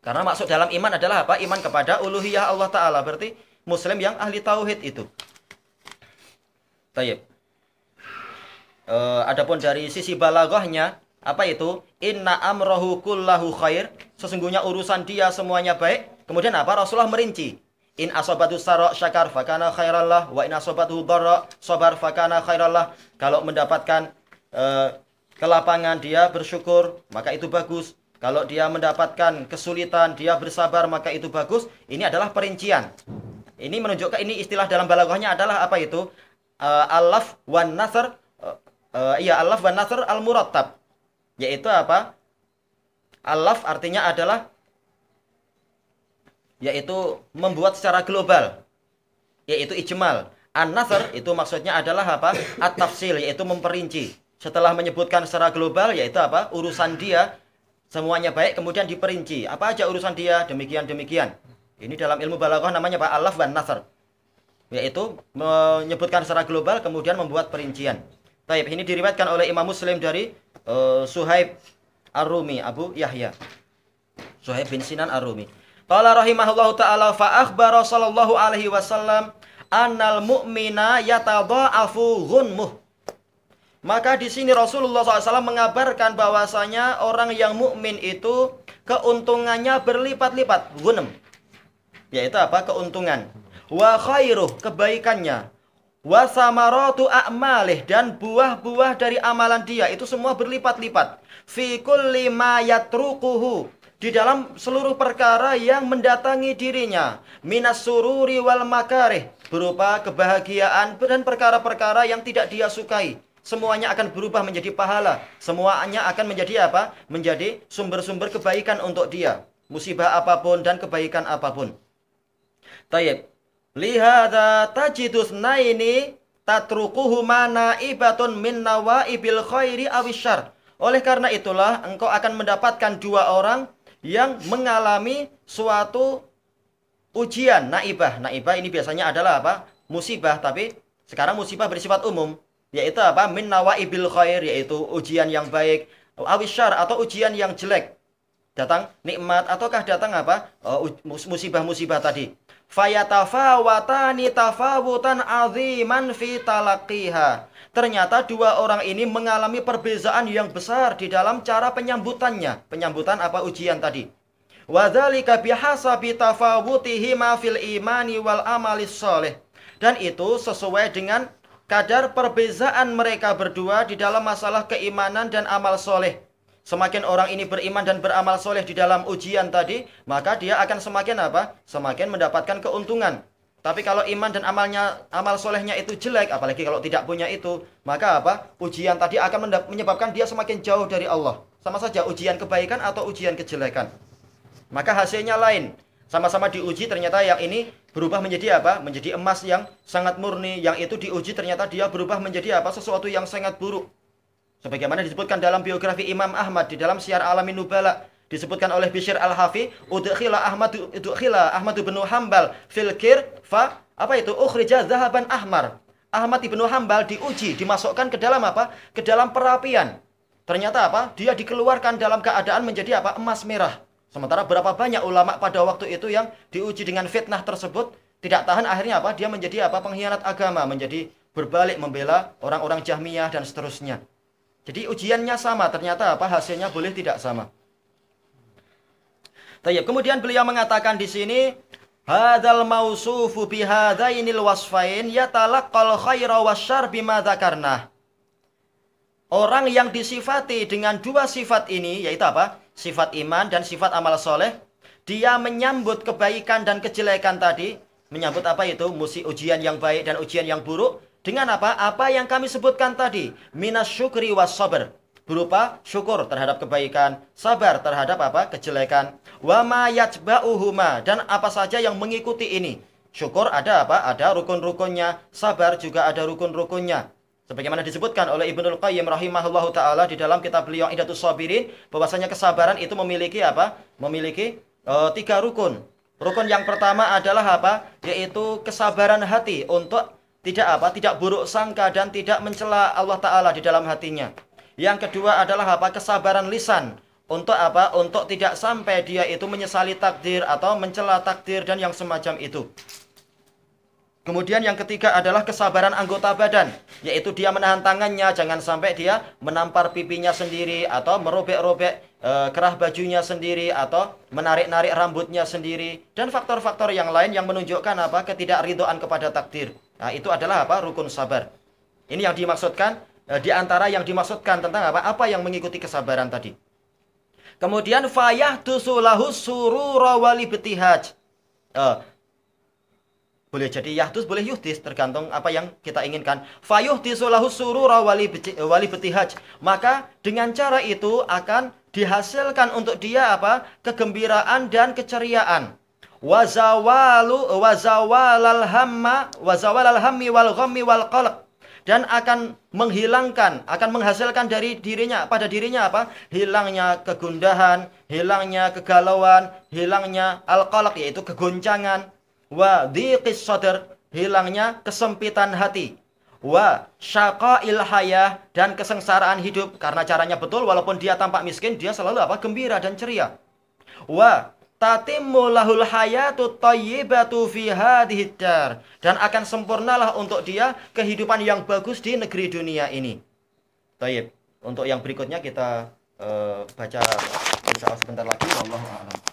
Karena maksud dalam iman adalah apa? Iman kepada uluhiyah Allah taala. Berarti muslim yang ahli tauhid itu. Tayyib. E, adapun dari sisi balaghahnya apa itu? Inna amrohu kullahu khair. Sesungguhnya urusan dia semuanya baik. Kemudian apa? Rasulullah merinci In asobatu sarok syakar fakana khairallah wa in asobatu dharra sabar fakana khairallah. Kalau mendapatkan uh, kelapangan dia bersyukur, maka itu bagus. Kalau dia mendapatkan kesulitan, dia bersabar, maka itu bagus. Ini adalah perincian. Ini menunjukkan ini istilah dalam balaghahnya adalah apa itu? Uh, alaf wan nasr uh, uh, iya alaf wan nasr al murattab. Yaitu apa? Alaf artinya adalah yaitu membuat secara global yaitu ijmal. an nazar itu maksudnya adalah apa? At-tafsil yaitu memperinci. Setelah menyebutkan secara global yaitu apa? Urusan dia semuanya baik kemudian diperinci. Apa aja urusan dia? Demikian demikian. Ini dalam ilmu balaghah namanya Pak Alaf wan nazar Yaitu menyebutkan secara global kemudian membuat perincian. Taib ini diriwayatkan oleh Imam Muslim dari uh, Suhaib Ar-Rumi Abu Yahya. Suhaib bin Sinan Ar-Rumi. Qala rahimahullahu taala fa akhbara sallallahu alaihi wasallam annal mu'mina yatadha'afu ghunmuh. Maka di sini Rasulullah SAW mengabarkan bahwasanya orang yang mukmin itu keuntungannya berlipat-lipat, gunem Yaitu apa? Keuntungan. Wa khairuh kebaikannya. Wa samaratu a'malih dan buah-buah dari amalan dia itu semua berlipat-lipat. Fi kulli ma yatruquhu di dalam seluruh perkara yang mendatangi dirinya minas sururi wal makarih berupa kebahagiaan dan perkara-perkara yang tidak dia sukai semuanya akan berubah menjadi pahala semuanya akan menjadi apa menjadi sumber-sumber kebaikan untuk dia musibah apapun dan kebaikan apapun Tayyib lihada tajidus naini tatrukuhuma naibatun min nawaibil khairi awishar oleh karena itulah engkau akan mendapatkan dua orang yang mengalami suatu ujian naibah. Naibah ini biasanya adalah apa? Musibah, tapi sekarang musibah bersifat umum, yaitu apa? Min nawaibil khair, yaitu ujian yang baik, awishar atau ujian yang jelek. Datang nikmat ataukah datang apa? Oh, musibah-musibah tadi. Fayatafawatani tafawutan aziman fi talaqiha. Ternyata dua orang ini mengalami perbezaan yang besar di dalam cara penyambutannya. Penyambutan apa ujian tadi? Wadzalika bihasabi tafawutihima fil imani wal amali soleh. Dan itu sesuai dengan kadar perbezaan mereka berdua di dalam masalah keimanan dan amal soleh. Semakin orang ini beriman dan beramal soleh di dalam ujian tadi, maka dia akan semakin apa? Semakin mendapatkan keuntungan. Tapi kalau iman dan amalnya amal solehnya itu jelek, apalagi kalau tidak punya itu, maka apa? Ujian tadi akan menyebabkan dia semakin jauh dari Allah. Sama saja ujian kebaikan atau ujian kejelekan. Maka hasilnya lain. Sama-sama diuji ternyata yang ini berubah menjadi apa? Menjadi emas yang sangat murni. Yang itu diuji ternyata dia berubah menjadi apa? Sesuatu yang sangat buruk. Sebagaimana disebutkan dalam biografi Imam Ahmad di dalam Syiar Alamin Nubala disebutkan oleh Bishr Al-Hafi, "Udkhila Ahmad udkhila Ahmad bin Hambal fil fa apa itu? Ukhrija zahaban ahmar." Ahmad ibnu Hambal diuji, dimasukkan ke dalam apa? Ke dalam perapian. Ternyata apa? Dia dikeluarkan dalam keadaan menjadi apa? Emas merah. Sementara berapa banyak ulama pada waktu itu yang diuji dengan fitnah tersebut tidak tahan akhirnya apa? Dia menjadi apa? Pengkhianat agama, menjadi berbalik membela orang-orang Jahmiyah dan seterusnya. Jadi ujiannya sama, ternyata apa hasilnya boleh tidak sama. Tayyib. Kemudian beliau mengatakan di sini hadzal mausufu bi hadzainil wasfain yatalaqqal khaira wasyar bima dzakarna. Orang yang disifati dengan dua sifat ini yaitu apa? Sifat iman dan sifat amal soleh. Dia menyambut kebaikan dan kejelekan tadi. Menyambut apa itu? Musi ujian yang baik dan ujian yang buruk dengan apa? Apa yang kami sebutkan tadi. Minas syukri was sabar. Berupa syukur terhadap kebaikan. Sabar terhadap apa? Kejelekan. Wa ma yajba'uhuma. Dan apa saja yang mengikuti ini. Syukur ada apa? Ada rukun-rukunnya. Sabar juga ada rukun-rukunnya. Sebagaimana disebutkan oleh Ibnul Qayyim rahimahullah taala di dalam kitab beliau Idatul Sabirin bahwasanya kesabaran itu memiliki apa? Memiliki uh, tiga rukun. Rukun yang pertama adalah apa? Yaitu kesabaran hati untuk tidak apa tidak buruk sangka dan tidak mencela Allah taala di dalam hatinya yang kedua adalah apa kesabaran lisan untuk apa untuk tidak sampai dia itu menyesali takdir atau mencela takdir dan yang semacam itu Kemudian yang ketiga adalah kesabaran anggota badan, yaitu dia menahan tangannya jangan sampai dia menampar pipinya sendiri atau merobek-robek e, kerah bajunya sendiri atau menarik-narik rambutnya sendiri dan faktor-faktor yang lain yang menunjukkan apa ketidakridoan kepada takdir. Nah, itu adalah apa? Rukun sabar. Ini yang dimaksudkan e, di antara yang dimaksudkan tentang apa? Apa yang mengikuti kesabaran tadi. Kemudian fayah tusulahu surura wali betihaj. Uh, e, boleh jadi yahdus, boleh yuhdis, tergantung apa yang kita inginkan. Fayuh tisulahu suru wali, wali betihaj. Maka dengan cara itu akan dihasilkan untuk dia apa? Kegembiraan dan keceriaan wazawalu wazawalal hamma wazawalal hammi wal ghammi wal qalq dan akan menghilangkan akan menghasilkan dari dirinya pada dirinya apa hilangnya kegundahan hilangnya kegalauan hilangnya al qalq yaitu kegoncangan wa dhiqis sadr hilangnya kesempitan hati wa syaqail hayah dan kesengsaraan hidup karena caranya betul walaupun dia tampak miskin dia selalu apa gembira dan ceria wa tatimmu lahul hayatu tayyibatu fi hadhihi dar dan akan sempurnalah untuk dia kehidupan yang bagus di negeri dunia ini. Tayyib. Untuk yang berikutnya kita uh, baca insyaallah sebentar lagi wallahu a'lam.